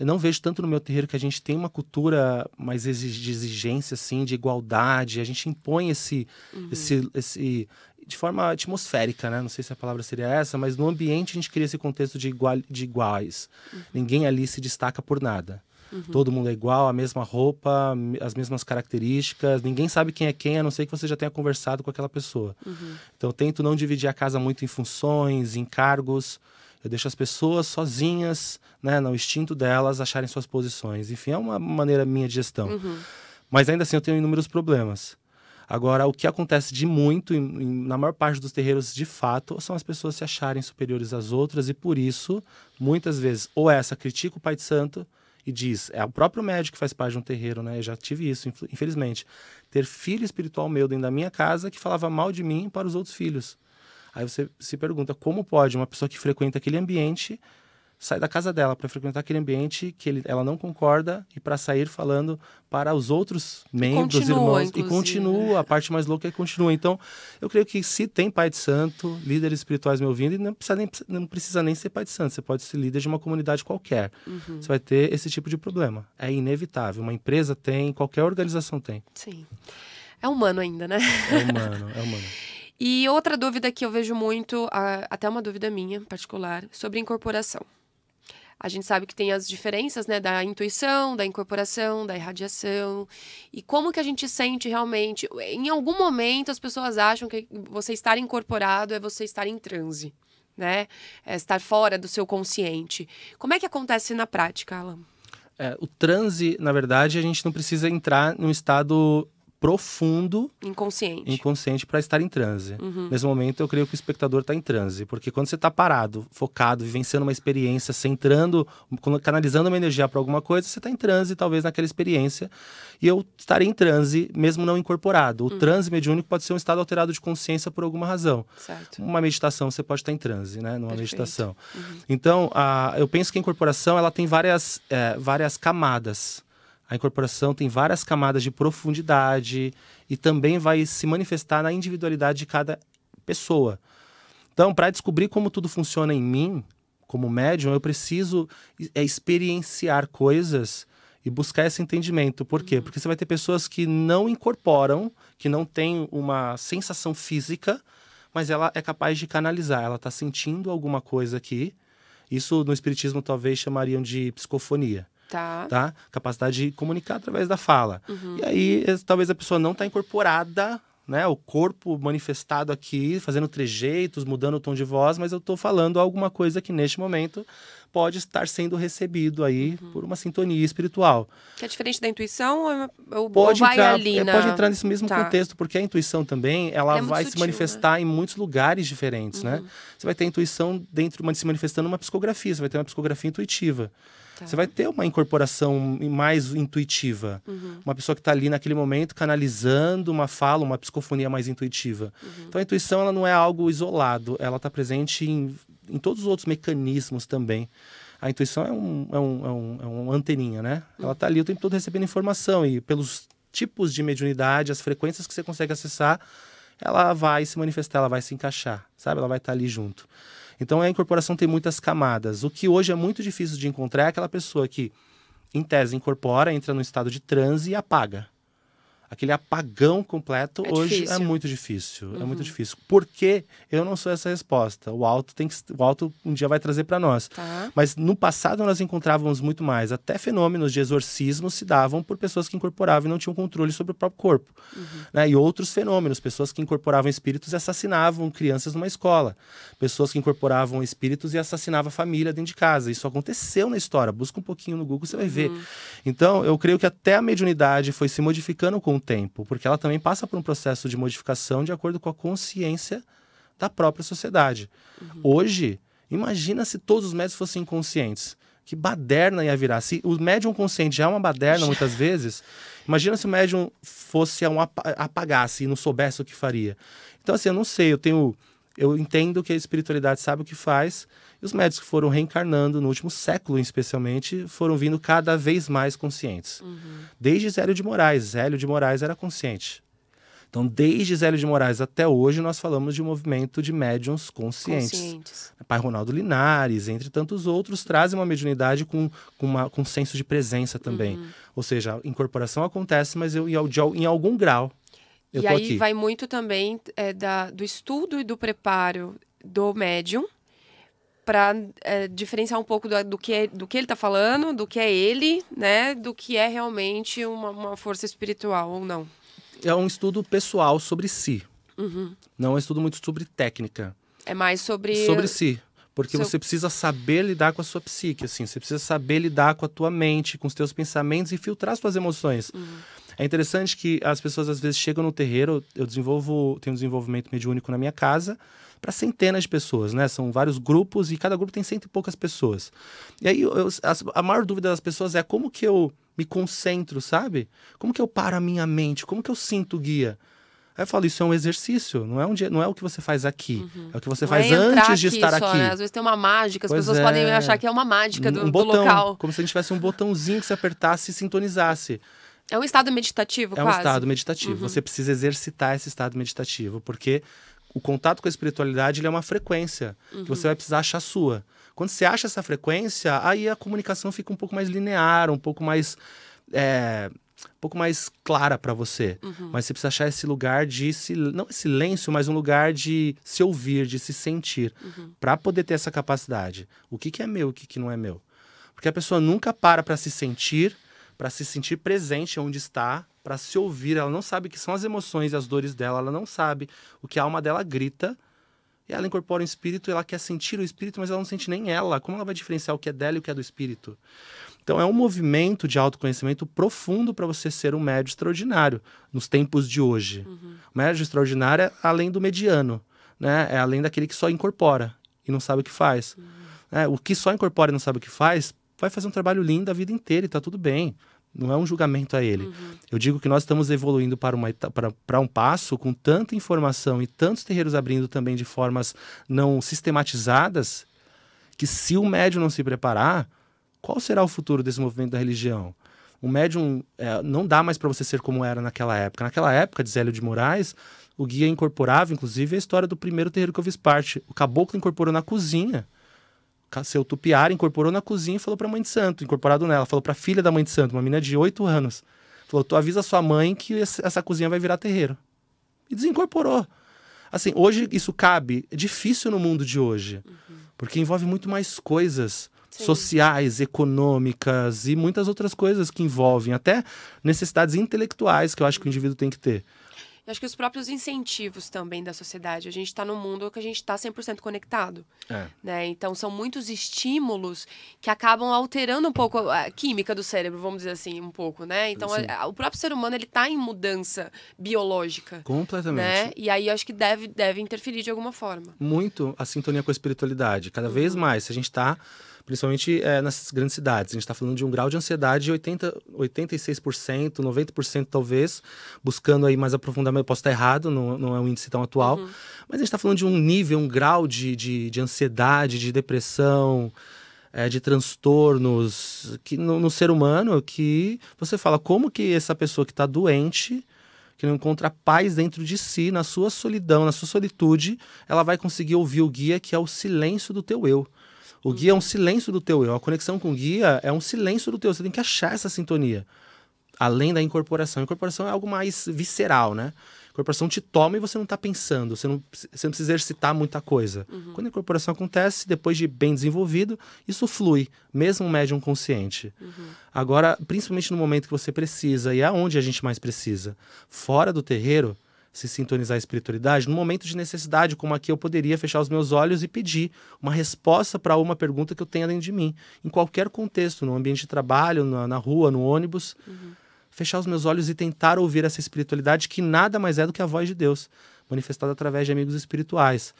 Eu não vejo tanto no meu terreiro que a gente tem uma cultura mais de exigência, assim, de igualdade. A gente impõe esse, uhum. esse, esse, de forma atmosférica, né? Não sei se a palavra seria essa, mas no ambiente a gente cria esse contexto de, igual, de iguais. Uhum. Ninguém ali se destaca por nada. Uhum. Todo mundo é igual, a mesma roupa, as mesmas características. Ninguém sabe quem é quem, a não ser que você já tenha conversado com aquela pessoa. Uhum. Então, eu tento não dividir a casa muito em funções, em cargos. Eu deixo as pessoas sozinhas, né, no instinto delas, acharem suas posições. Enfim, é uma maneira minha de gestão. Uhum. Mas ainda assim, eu tenho inúmeros problemas. Agora, o que acontece de muito, em, em, na maior parte dos terreiros, de fato, são as pessoas se acharem superiores às outras e por isso, muitas vezes, ou essa critica o pai de santo e diz, é o próprio médico que faz parte de um terreiro, né? Eu já tive isso, infelizmente. Ter filho espiritual meu dentro da minha casa que falava mal de mim para os outros filhos. Aí você se pergunta como pode uma pessoa que frequenta aquele ambiente sai da casa dela para frequentar aquele ambiente que ele, ela não concorda e para sair falando para os outros membros, continua, irmãos. Inclusive. E né? continua, a parte mais louca é que continua. Então, eu creio que se tem pai de santo, líderes espirituais me ouvindo, e não precisa nem, não precisa nem ser pai de santo, você pode ser líder de uma comunidade qualquer. Uhum. Você vai ter esse tipo de problema. É inevitável. Uma empresa tem, qualquer organização tem. Sim. É humano ainda, né? É humano, é humano. E outra dúvida que eu vejo muito, ah, até uma dúvida minha particular, sobre incorporação. A gente sabe que tem as diferenças, né, da intuição, da incorporação, da irradiação e como que a gente sente realmente. Em algum momento as pessoas acham que você estar incorporado é você estar em transe, né? É estar fora do seu consciente. Como é que acontece na prática, Alan? É, o transe, na verdade, a gente não precisa entrar num estado profundo inconsciente inconsciente para estar em transe. Uhum. Nesse momento eu creio que o espectador está em transe, porque quando você está parado, focado, vivenciando uma experiência, centrando, canalizando uma energia para alguma coisa, você está em transe talvez naquela experiência. E eu estarei em transe mesmo não incorporado. O uhum. transe mediúnico pode ser um estado alterado de consciência por alguma razão. Certo. Uma meditação você pode estar tá em transe, né, numa Perfeito. meditação. Uhum. Então, a, ah, eu penso que a incorporação ela tem várias é, várias camadas a incorporação tem várias camadas de profundidade e também vai se manifestar na individualidade de cada pessoa. Então, para descobrir como tudo funciona em mim, como médium, eu preciso é, experienciar coisas e buscar esse entendimento. Por quê? Uhum. Porque você vai ter pessoas que não incorporam, que não têm uma sensação física, mas ela é capaz de canalizar, ela está sentindo alguma coisa aqui. Isso no espiritismo talvez chamariam de psicofonia. Tá. tá? Capacidade de comunicar através da fala. Uhum. E aí, talvez a pessoa não está incorporada né? O corpo manifestado aqui, fazendo trejeitos, mudando o tom de voz, mas eu estou falando alguma coisa que neste momento pode estar sendo recebido aí uhum. por uma sintonia espiritual. Que é diferente da intuição ou, é pode ou entrar, ali é, na... Pode entrar nesse mesmo tá. contexto, porque a intuição também, ela é vai sutil, se né? manifestar né? em muitos lugares diferentes, né? uhum. né? Você vai ter intuição dentro, se manifestando numa psicografia, você vai ter uma psicografia intuitiva. Tá. Você vai ter uma incorporação mais intuitiva. Uhum. Uma pessoa que está ali naquele momento canalizando uma fala, uma psicofonia mais intuitiva. Uhum. Então a intuição ela não é algo isolado, ela está presente em, em todos os outros mecanismos também a intuição é um, é um, é um, é um anteninha, né? Uhum. Ela está ali o tempo todo recebendo informação e pelos tipos de mediunidade, as frequências que você consegue acessar, ela vai se manifestar, ela vai se encaixar, sabe? Ela vai estar tá ali junto. Então a incorporação tem muitas camadas. O que hoje é muito difícil de encontrar é aquela pessoa que, em tese, incorpora, entra no estado de transe e apaga aquele apagão completo, é hoje é difícil. é muito uhum. difícil. Uhum. É muito difícil. Porque eu não sou essa resposta. O alto tem que, o alto um dia vai trazer para nós. Tá. Mas no passado nós encontrávamos muito mais. Até fenômenos de exorcismo se davam por pessoas que incorporavam e não tinham controle sobre o próprio corpo. Uhum. Né? E outros fenômenos, pessoas que incorporavam espíritos e assassinavam crianças numa escola. Pessoas que incorporavam espíritos e assassinavam a família dentro de casa. Isso aconteceu na história. Busca um pouquinho no Google, você vai uhum. ver. Então, eu creio que até a mediunidade foi se modificando com o tempo, porque ela também passa por um processo de modificação de acordo com a consciência da própria sociedade. Uhum. Hoje, imagina se todos os médicos fossem inconscientes Que baderna ia virar. Se o médium consciente já é uma baderna muitas vezes, imagina se o médium fosse um ap apagasse e não soubesse o que faria. Então, assim, eu não sei, eu tenho. Eu entendo que a espiritualidade sabe o que faz, e os médicos foram reencarnando no último século, especialmente, foram vindo cada vez mais conscientes. Uhum. Desde Zélio de Moraes, Zélio de Moraes era consciente. Então, desde Zélio de Moraes até hoje, nós falamos de um movimento de médiums conscientes. conscientes. Pai Ronaldo Linares, entre tantos outros, trazem uma mediunidade com, com, uma, com um senso de presença também. Uhum. Ou seja, a incorporação acontece, mas eu, em algum grau. Eu e aí aqui. vai muito também é, da, do estudo e do preparo do médium para é, diferenciar um pouco do, do, que é, do que ele está falando, do que é ele, né, do que é realmente uma, uma força espiritual ou não. É um estudo pessoal sobre si. Uhum. Não é um estudo muito sobre técnica. É mais sobre sobre si, porque Seu... você precisa saber lidar com a sua psique, assim, você precisa saber lidar com a tua mente, com os teus pensamentos e filtrar as tuas emoções. Uhum. É interessante que as pessoas às vezes chegam no terreiro, eu desenvolvo, tenho um desenvolvimento mediúnico na minha casa para centenas de pessoas, né? São vários grupos e cada grupo tem cento e poucas pessoas. E aí eu, a, a maior dúvida das pessoas é como que eu me concentro, sabe? Como que eu paro a minha mente? Como que eu sinto o guia? Aí eu falo, isso é um exercício, não é, um dia, não é o que você faz aqui, uhum. é o que você não faz é antes aqui, de estar só, aqui. Né? Às vezes tem uma mágica, as pois pessoas é. podem achar que é uma mágica do, um botão, do local. Como se a gente tivesse um botãozinho que se apertasse e sintonizasse. É um estado meditativo, é quase. É um estado meditativo. Uhum. Você precisa exercitar esse estado meditativo, porque o contato com a espiritualidade é uma frequência uhum. que você vai precisar achar sua. Quando você acha essa frequência, aí a comunicação fica um pouco mais linear, um pouco mais. É, um pouco mais clara para você. Uhum. Mas você precisa achar esse lugar de. Não silêncio, mas um lugar de se ouvir, de se sentir. Uhum. para poder ter essa capacidade. O que, que é meu, o que, que não é meu. Porque a pessoa nunca para para se sentir, para se sentir presente onde está para se ouvir, ela não sabe o que são as emoções e as dores dela, ela não sabe o que a alma dela grita. E ela incorpora o espírito, ela quer sentir o espírito, mas ela não sente nem ela. Como ela vai diferenciar o que é dela e o que é do espírito? Então é um movimento de autoconhecimento profundo para você ser um médio extraordinário nos tempos de hoje. Uhum. Médio extraordinário é além do mediano, né? É além daquele que só incorpora e não sabe o que faz. Uhum. É, o que só incorpora e não sabe o que faz, vai fazer um trabalho lindo a vida inteira e tá tudo bem. Não é um julgamento a ele. Uhum. Eu digo que nós estamos evoluindo para, uma, para, para um passo com tanta informação e tantos terreiros abrindo também de formas não sistematizadas, que se o médium não se preparar, qual será o futuro desse movimento da religião? O médium é, não dá mais para você ser como era naquela época. Naquela época, de Zélio de Moraes, o guia incorporava, inclusive, a história do primeiro terreiro que eu fiz parte. O caboclo incorporou na cozinha seu tupiara, incorporou na cozinha e falou para a mãe de santo, incorporado nela, falou para a filha da mãe de santo, uma menina de 8 anos. Falou: "Tu avisa sua mãe que essa cozinha vai virar terreiro". E desincorporou. Assim, hoje isso cabe, é difícil no mundo de hoje, uhum. porque envolve muito mais coisas. Sim. sociais, econômicas e muitas outras coisas que envolvem até necessidades intelectuais que eu acho que o indivíduo tem que ter. E acho que os próprios incentivos também da sociedade. A gente está num mundo que a gente está 100% conectado. É. Né? Então, são muitos estímulos que acabam alterando um pouco a química do cérebro, vamos dizer assim, um pouco, né? Então, a, a, o próprio ser humano, ele está em mudança biológica. Completamente. Né? E aí, acho que deve, deve interferir de alguma forma. Muito a sintonia com a espiritualidade. Cada uhum. vez mais, a gente está principalmente é, nessas grandes cidades. A gente está falando de um grau de ansiedade de 80, 86%, 90% talvez, buscando aí mais aprofundamento. Eu posso estar errado, não, não é um índice tão atual, uhum. mas a gente está falando de um nível, um grau de, de, de ansiedade, de depressão. É, de transtornos que no, no, ser humano que você fala como que essa pessoa que está doente que não encontra paz dentro de si na sua solidão na sua solitude ela vai conseguir ouvir o guia que é o silêncio do teu eu o guia é um silêncio do teu eu. A conexão com o guia é, é um silêncio do teu. Você tem que achar essa sintonia. Além da incorporação. A incorporação é algo mais visceral, né? A incorporação te toma e você não está pensando. Você não, você não precisa exercitar muita coisa. Uhum. Quando a incorporação acontece, depois de bem desenvolvido, isso flui. Mesmo um médium consciente. Uhum. Agora, principalmente no momento que você precisa. E é onde a gente mais precisa. Fora do terreiro se sintonizar a espiritualidade, num momento de necessidade, como aqui eu poderia fechar os meus olhos e pedir uma resposta para uma pergunta que eu tenha dentro de mim, em qualquer contexto, no ambiente de trabalho, na, na rua, no ônibus. Uhum. Fechar os meus olhos e tentar ouvir essa espiritualidade que nada mais é do que a voz de Deus, manifestada através de amigos espirituais.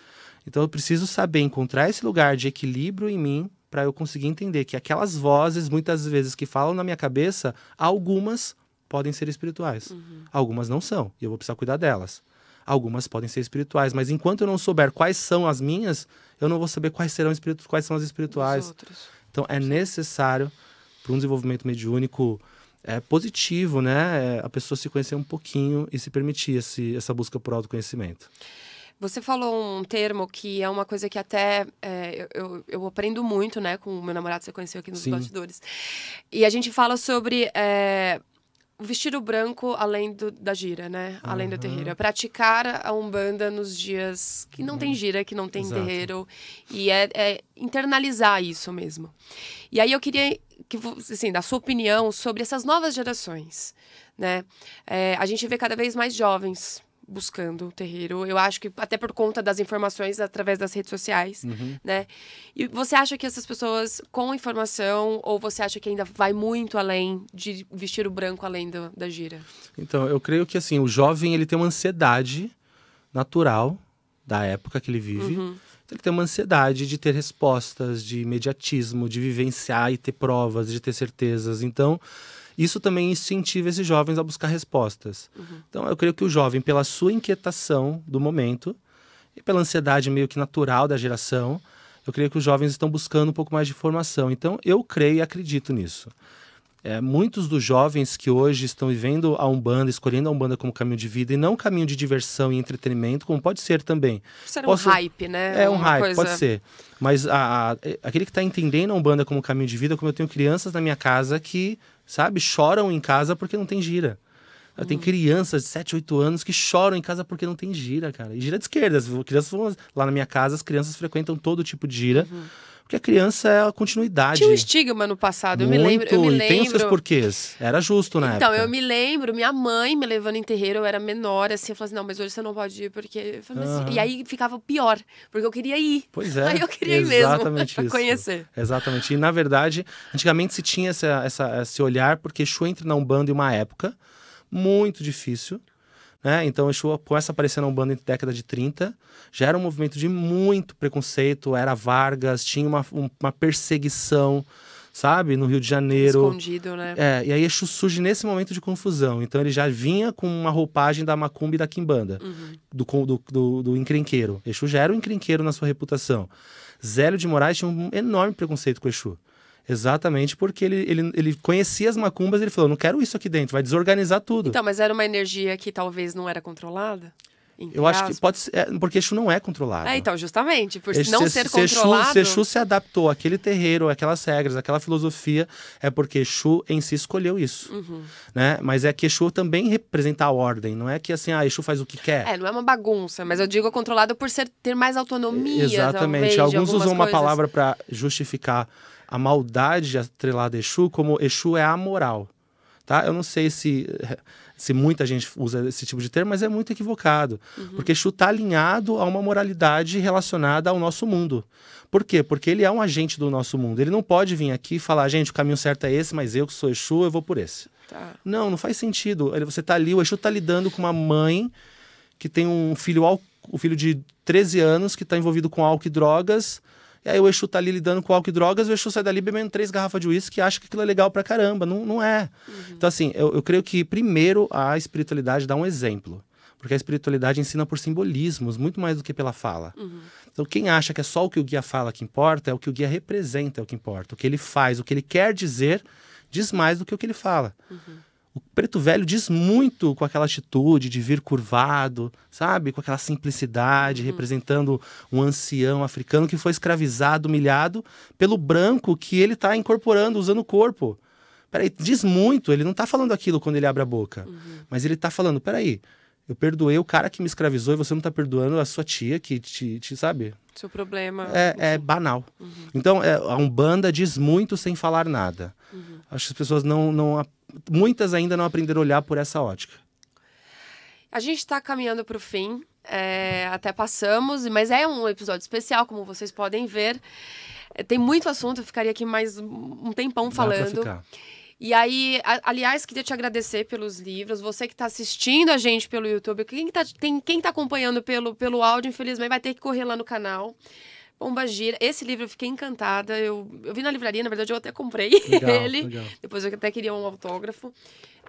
Então eu preciso saber encontrar esse lugar de equilíbrio em mim para eu conseguir entender que aquelas vozes, muitas vezes, que falam na minha cabeça, algumas podem ser espirituais. Uhum. Algumas não são, e eu vou precisar cuidar delas. Algumas podem ser espirituais, mas enquanto eu não souber quais são as minhas, eu não vou saber quais serão espíritos, quais são as espirituais. Então é necessário para um desenvolvimento mediúnico é positivo, né? É a pessoa se conhecer um pouquinho e se permitir esse, essa busca por autoconhecimento. Você falou um termo que é uma coisa que até é, eu, eu aprendo muito, né? Com o meu namorado, você conheceu aqui nos Sim. E a gente fala sobre é, o vestido branco além do, da gira, né? Além do terreiro. É praticar a Umbanda nos dias que não uhum. tem gira, que não tem Exato. terreiro. E é, é, internalizar isso mesmo. E aí eu queria que assim, da sua opinião sobre essas novas gerações, né? É, a gente vê cada vez mais jovens buscando o terreiro. Eu acho que até por conta das informações através das redes sociais, uhum. né? E você acha que essas pessoas com informação ou você acha que ainda vai muito além de vestir o branco além do, da gira? Então, eu creio que assim, o jovem ele tem uma ansiedade natural da época que ele vive. Uhum. Então, ele tem uma ansiedade de ter respostas, de imediatismo, de vivenciar e ter provas, de ter certezas. Então, isso também incentiva esses jovens a buscar respostas. Uhum. Então, eu creio que o jovem, pela sua inquietação do momento e pela ansiedade meio que natural da geração, eu creio que os jovens estão buscando um pouco mais de formação. Então, eu creio e acredito nisso. É, muitos dos jovens que hoje estão vivendo a Umbanda, escolhendo a Umbanda como caminho de vida e não caminho de diversão e entretenimento, como pode ser também. Ser Posso... um hype, né? É um Uma hype, coisa... pode ser. Mas a, a, aquele que está entendendo a Umbanda como caminho de vida, como eu tenho crianças na minha casa que, sabe, choram em casa porque não tem gira. Hum. tenho crianças de 7, 8 anos que choram em casa porque não tem gira, cara. E gira de esquerda. As crianças lá na minha casa, as crianças frequentam todo tipo de gira. Uhum porque a criança é a continuidade. Tinha um estigma no passado, Muito, eu me lembro. Eu me lembro... tem os seus porquês. Era justo né então, época. eu me lembro, minha mãe me levando em terreiro, eu era menor, assim, eu falava assim, não, mas hoje você não pode ir, porque... Falei, uhum. E aí ficava pior, porque eu queria ir. Pois é. Aí eu queria ir mesmo, exatamente isso. conhecer. Exatamente. E, na verdade, antigamente se tinha essa, essa, esse olhar, porque Exu entra na Umbanda em uma época muito difícil né? Então, Exu começa a aparecer na Umbanda entre década de 30. Já era um movimento de muito preconceito, era Vargas, tinha uma, uma perseguição, sabe? No Rio de Janeiro. Escondido, né? É, e aí Exu surge nesse momento de confusão. Então, ele já vinha com uma roupagem da Macumba e da Quimbanda, uhum. do, do, do, do encrenqueiro. Exu já era um encrenqueiro na sua reputação. Zélio de Moraes tinha um enorme preconceito com Exu. Exatamente, porque ele, ele, ele conhecia as macumbas ele falou: não quero isso aqui dentro, vai desorganizar tudo. Então, mas era uma energia que talvez não era controlada? Eu acho que pode ser, é, porque Exu não é controlado. É, então, justamente, por Exu, não ser se, controlado... Se Exu, se Exu se adaptou àquele terreiro, aquelas regras, aquela filosofia, é porque Exu em si escolheu isso, uhum. né? Mas é que Exu também representa a ordem, não é que assim, ah, Exu faz o que quer. É, não é uma bagunça, mas eu digo controlado por ser, ter mais autonomia, Exatamente, talvez, alguns usam coisas. uma palavra para justificar a maldade atrelada a Exu como Exu é amoral. Tá? Eu não sei se, se muita gente usa esse tipo de termo, mas é muito equivocado. Uhum. Porque Exu está alinhado a uma moralidade relacionada ao nosso mundo. Por quê? Porque ele é um agente do nosso mundo. Ele não pode vir aqui e falar, gente, o caminho certo é esse, mas eu que sou Exu, eu vou por esse. Tá. Não, não faz sentido. Você está ali, o Exu está lidando com uma mãe que tem um filho, um filho de 13 anos que está envolvido com álcool e drogas e aí o Exu tá ali lidando com álcool e drogas, o Exu sai dali bebendo três garrafas de uísque e acha que aquilo é legal pra caramba. Não, não é. Uhum. Então, assim, eu, eu creio que primeiro a espiritualidade dá um exemplo. Porque a espiritualidade ensina por simbolismos, muito mais do que pela fala. Uhum. Então, quem acha que é só o que o guia fala que importa, é o que o guia representa, é o que importa. O que ele faz, o que ele quer dizer, diz mais do que o que ele fala. Uhum. O preto velho diz muito com aquela atitude de vir curvado, sabe? Com aquela simplicidade, uhum. representando um ancião africano que foi escravizado, humilhado pelo branco que ele está incorporando, usando o corpo. Peraí, diz muito, ele não está falando aquilo quando ele abre a boca. Uhum. Mas ele está falando, peraí, eu perdoei o cara que me escravizou e você não está perdoando a sua tia que te, te sabe? Seu problema. É, é banal. Uhum. Então, é, a Umbanda diz muito sem falar nada. Uhum. Acho que as pessoas não, não muitas ainda não aprenderam a olhar por essa ótica. A gente está caminhando para o fim, é, até passamos, mas é um episódio especial, como vocês podem ver. É, tem muito assunto, eu ficaria aqui mais um tempão falando. E aí, a, aliás, queria te agradecer pelos livros. Você que está assistindo a gente pelo YouTube, quem está quem tá acompanhando pelo, pelo áudio, infelizmente, vai ter que correr lá no canal. Pomba Gira. Esse livro eu fiquei encantada. Eu, eu vi na livraria, na verdade, eu até comprei legal, ele. Legal. Depois eu até queria um autógrafo.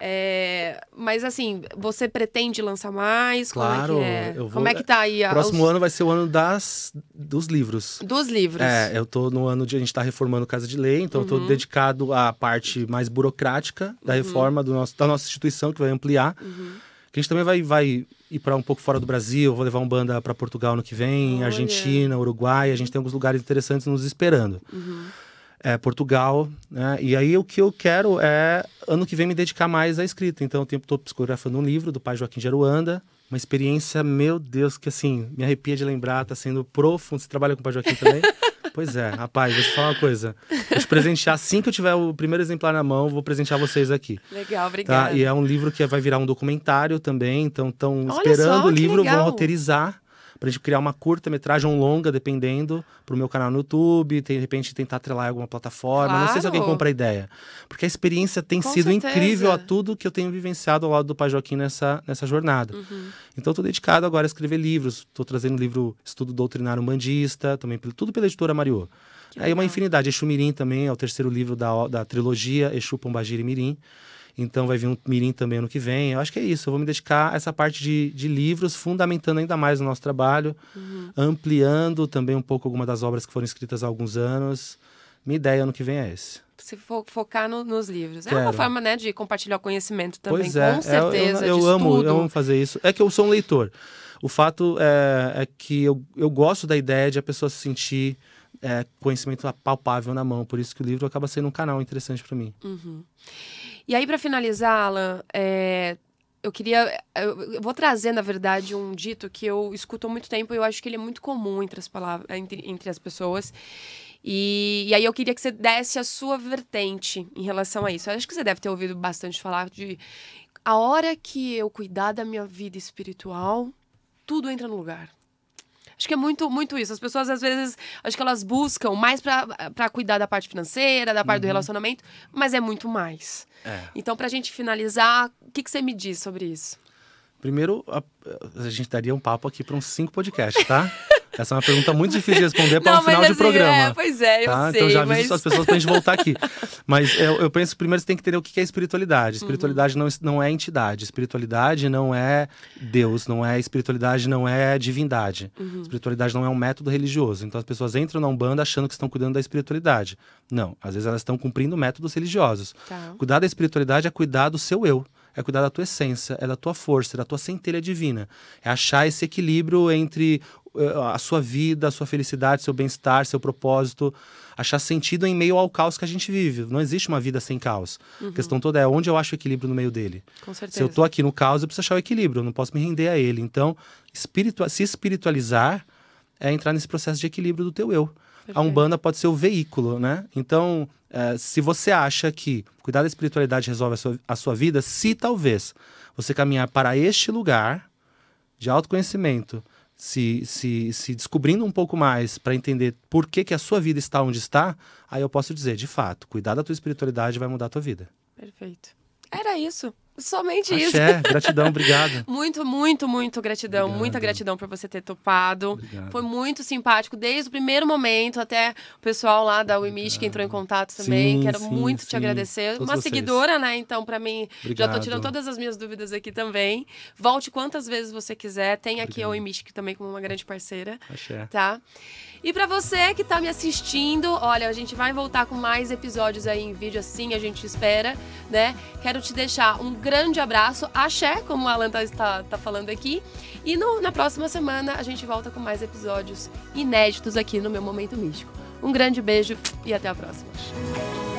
É, mas assim, você pretende lançar mais? Claro, como é que, é? Vou... Como é que tá aí? O Próximo os... ano vai ser o ano das, dos livros. Dos livros. É, eu tô no ano de a gente tá reformando Casa de Lei, então uhum. eu tô uhum. dedicado à parte mais burocrática da uhum. reforma uhum. do nosso, da nossa instituição, que vai ampliar. Uhum. Que a gente também vai, vai ir para um pouco fora do Brasil, vou levar um banda para Portugal no que vem, Olha. Argentina, Uruguai, a gente tem alguns lugares interessantes nos esperando. Uhum. É, Portugal, né? E aí o que eu quero é ano que vem me dedicar mais à escrita. Então, o tempo todo psicografando um livro do pai Joaquim de Aruanda, uma experiência, meu Deus, que assim, me arrepia de lembrar, está sendo profundo. Você trabalha com o pai Joaquim também? Pois é, rapaz, deixa eu falar uma coisa. Vou te presentear, assim que eu tiver o primeiro exemplar na mão, vou presentear vocês aqui. Legal, tá? obrigada. Tá? E é um livro que vai virar um documentário também, então estão esperando só, o livro, vão roteirizar para gente criar uma curta-metragem, um longa, dependendo, para o meu canal no YouTube, de repente tentar atrelar em alguma plataforma. Claro. Não sei se alguém compra a ideia. Porque a experiência tem Com sido certeza. incrível a tudo que eu tenho vivenciado ao lado do Joaquim nessa, nessa jornada. Uhum. Então, estou dedicado agora a escrever livros. Estou trazendo livro Estudo Doutrinário Bandista, também tudo pela editora Mariô. Aí é uma infinidade. Exu Mirim também é o terceiro livro da, da trilogia Exu, Pombagira e Mirim. Então vai vir um mirim também ano que vem. Eu acho que é isso. Eu vou me dedicar a essa parte de, de livros, fundamentando ainda mais o nosso trabalho, uhum. ampliando também um pouco algumas das obras que foram escritas há alguns anos. Minha ideia ano que vem é esse se fo focar no, nos livros. Quero. É uma forma, né, de compartilhar conhecimento também, pois é, com certeza. É, eu, eu, eu amo, eu amo fazer isso. É que eu sou um leitor. O fato é, é que eu, eu gosto da ideia de a pessoa se sentir é, conhecimento palpável na mão. Por isso que o livro acaba sendo um canal interessante para mim. Uhum. E aí, para finalizar, Alan, é, eu queria. Eu vou trazer, na verdade, um dito que eu escuto há muito tempo e eu acho que ele é muito comum entre as, palavras, entre, entre as pessoas. E, e, aí eu queria que você desse a sua vertente em relação a isso. Eu acho que você deve ter ouvido bastante falar de a hora que eu cuidar da minha vida espiritual, tudo entra no lugar. Acho que é muito, muito isso. As pessoas, às vezes, acho que elas buscam mais para cuidar da parte financeira, da parte uhum. do relacionamento, mas é muito mais. É. Então, a gente finalizar, o que, que você me diz sobre isso? Primeiro, a, a gente daria um papo aqui para uns cinco podcasts, tá? Essa é uma pergunta muito difícil de responder para um final assim, de é, programa. É, pois é, eu tá? Então sei. Então já aviso mas... as pessoas para a gente voltar aqui. Mas eu, eu penso, primeiro você tem que entender o que é espiritualidade. Uhum. Espiritualidade uhum. não, não é entidade. Espiritualidade não é Deus, não é espiritualidade, não é divindade. Uhum. Espiritualidade não é um método religioso. Então as pessoas entram na Umbanda achando que estão cuidando da espiritualidade. Não, às vezes elas estão cumprindo métodos religiosos. Tá. Cuidar da espiritualidade é cuidar do seu eu, é cuidar da tua essência, é da tua força, é da tua centelha divina. É achar esse equilíbrio entre eh, a sua vida, a sua felicidade, seu bem-estar, seu propósito, achar sentido em meio ao caos que a gente vive. Não existe uma vida sem caos. Uhum. A questão toda é onde eu acho o equilíbrio no meio dele. Com certeza. Se eu estou aqui no caos, eu preciso achar o equilíbrio, eu não posso me render a ele. Então, se espiritualizar é entrar nesse processo de equilíbrio do teu eu. Perfeito. a é. Umbanda pode ser o veículo, né? Então, é, se você acha que cuidar da espiritualidade resolve a sua, a sua vida, se talvez você caminhar para este lugar de autoconhecimento, se, se, se descobrindo um pouco mais para entender por que, que a sua vida está onde está, aí eu posso dizer, de fato, cuidar da tua espiritualidade vai mudar a tua vida. Perfeito. Era isso. Somente Axé, isso. gratidão, obrigado. muito, muito, muito gratidão. Obrigado. Muita gratidão por você ter topado. Obrigado. Foi muito simpático desde o primeiro momento, até o pessoal lá da Wimish que entrou em contato também. Sim, Quero sim, muito sim. te agradecer. Todos Uma vocês. seguidora, né? Então, para mim, obrigado. já tô tirando todas as minhas dúvidas aqui também. Volte quantas vezes você quiser. Tem aqui a Wimish que também como é uma grande parceira. Axé. Tá? E para você que tá me assistindo, olha, a gente vai voltar com mais episódios aí em vídeo assim, a gente espera, né? Quero te deixar um grande abraço, axé, como o Alan tá, tá falando aqui. E no, na próxima semana a gente volta com mais episódios inéditos aqui no meu Momento Místico. Um grande beijo e até a próxima.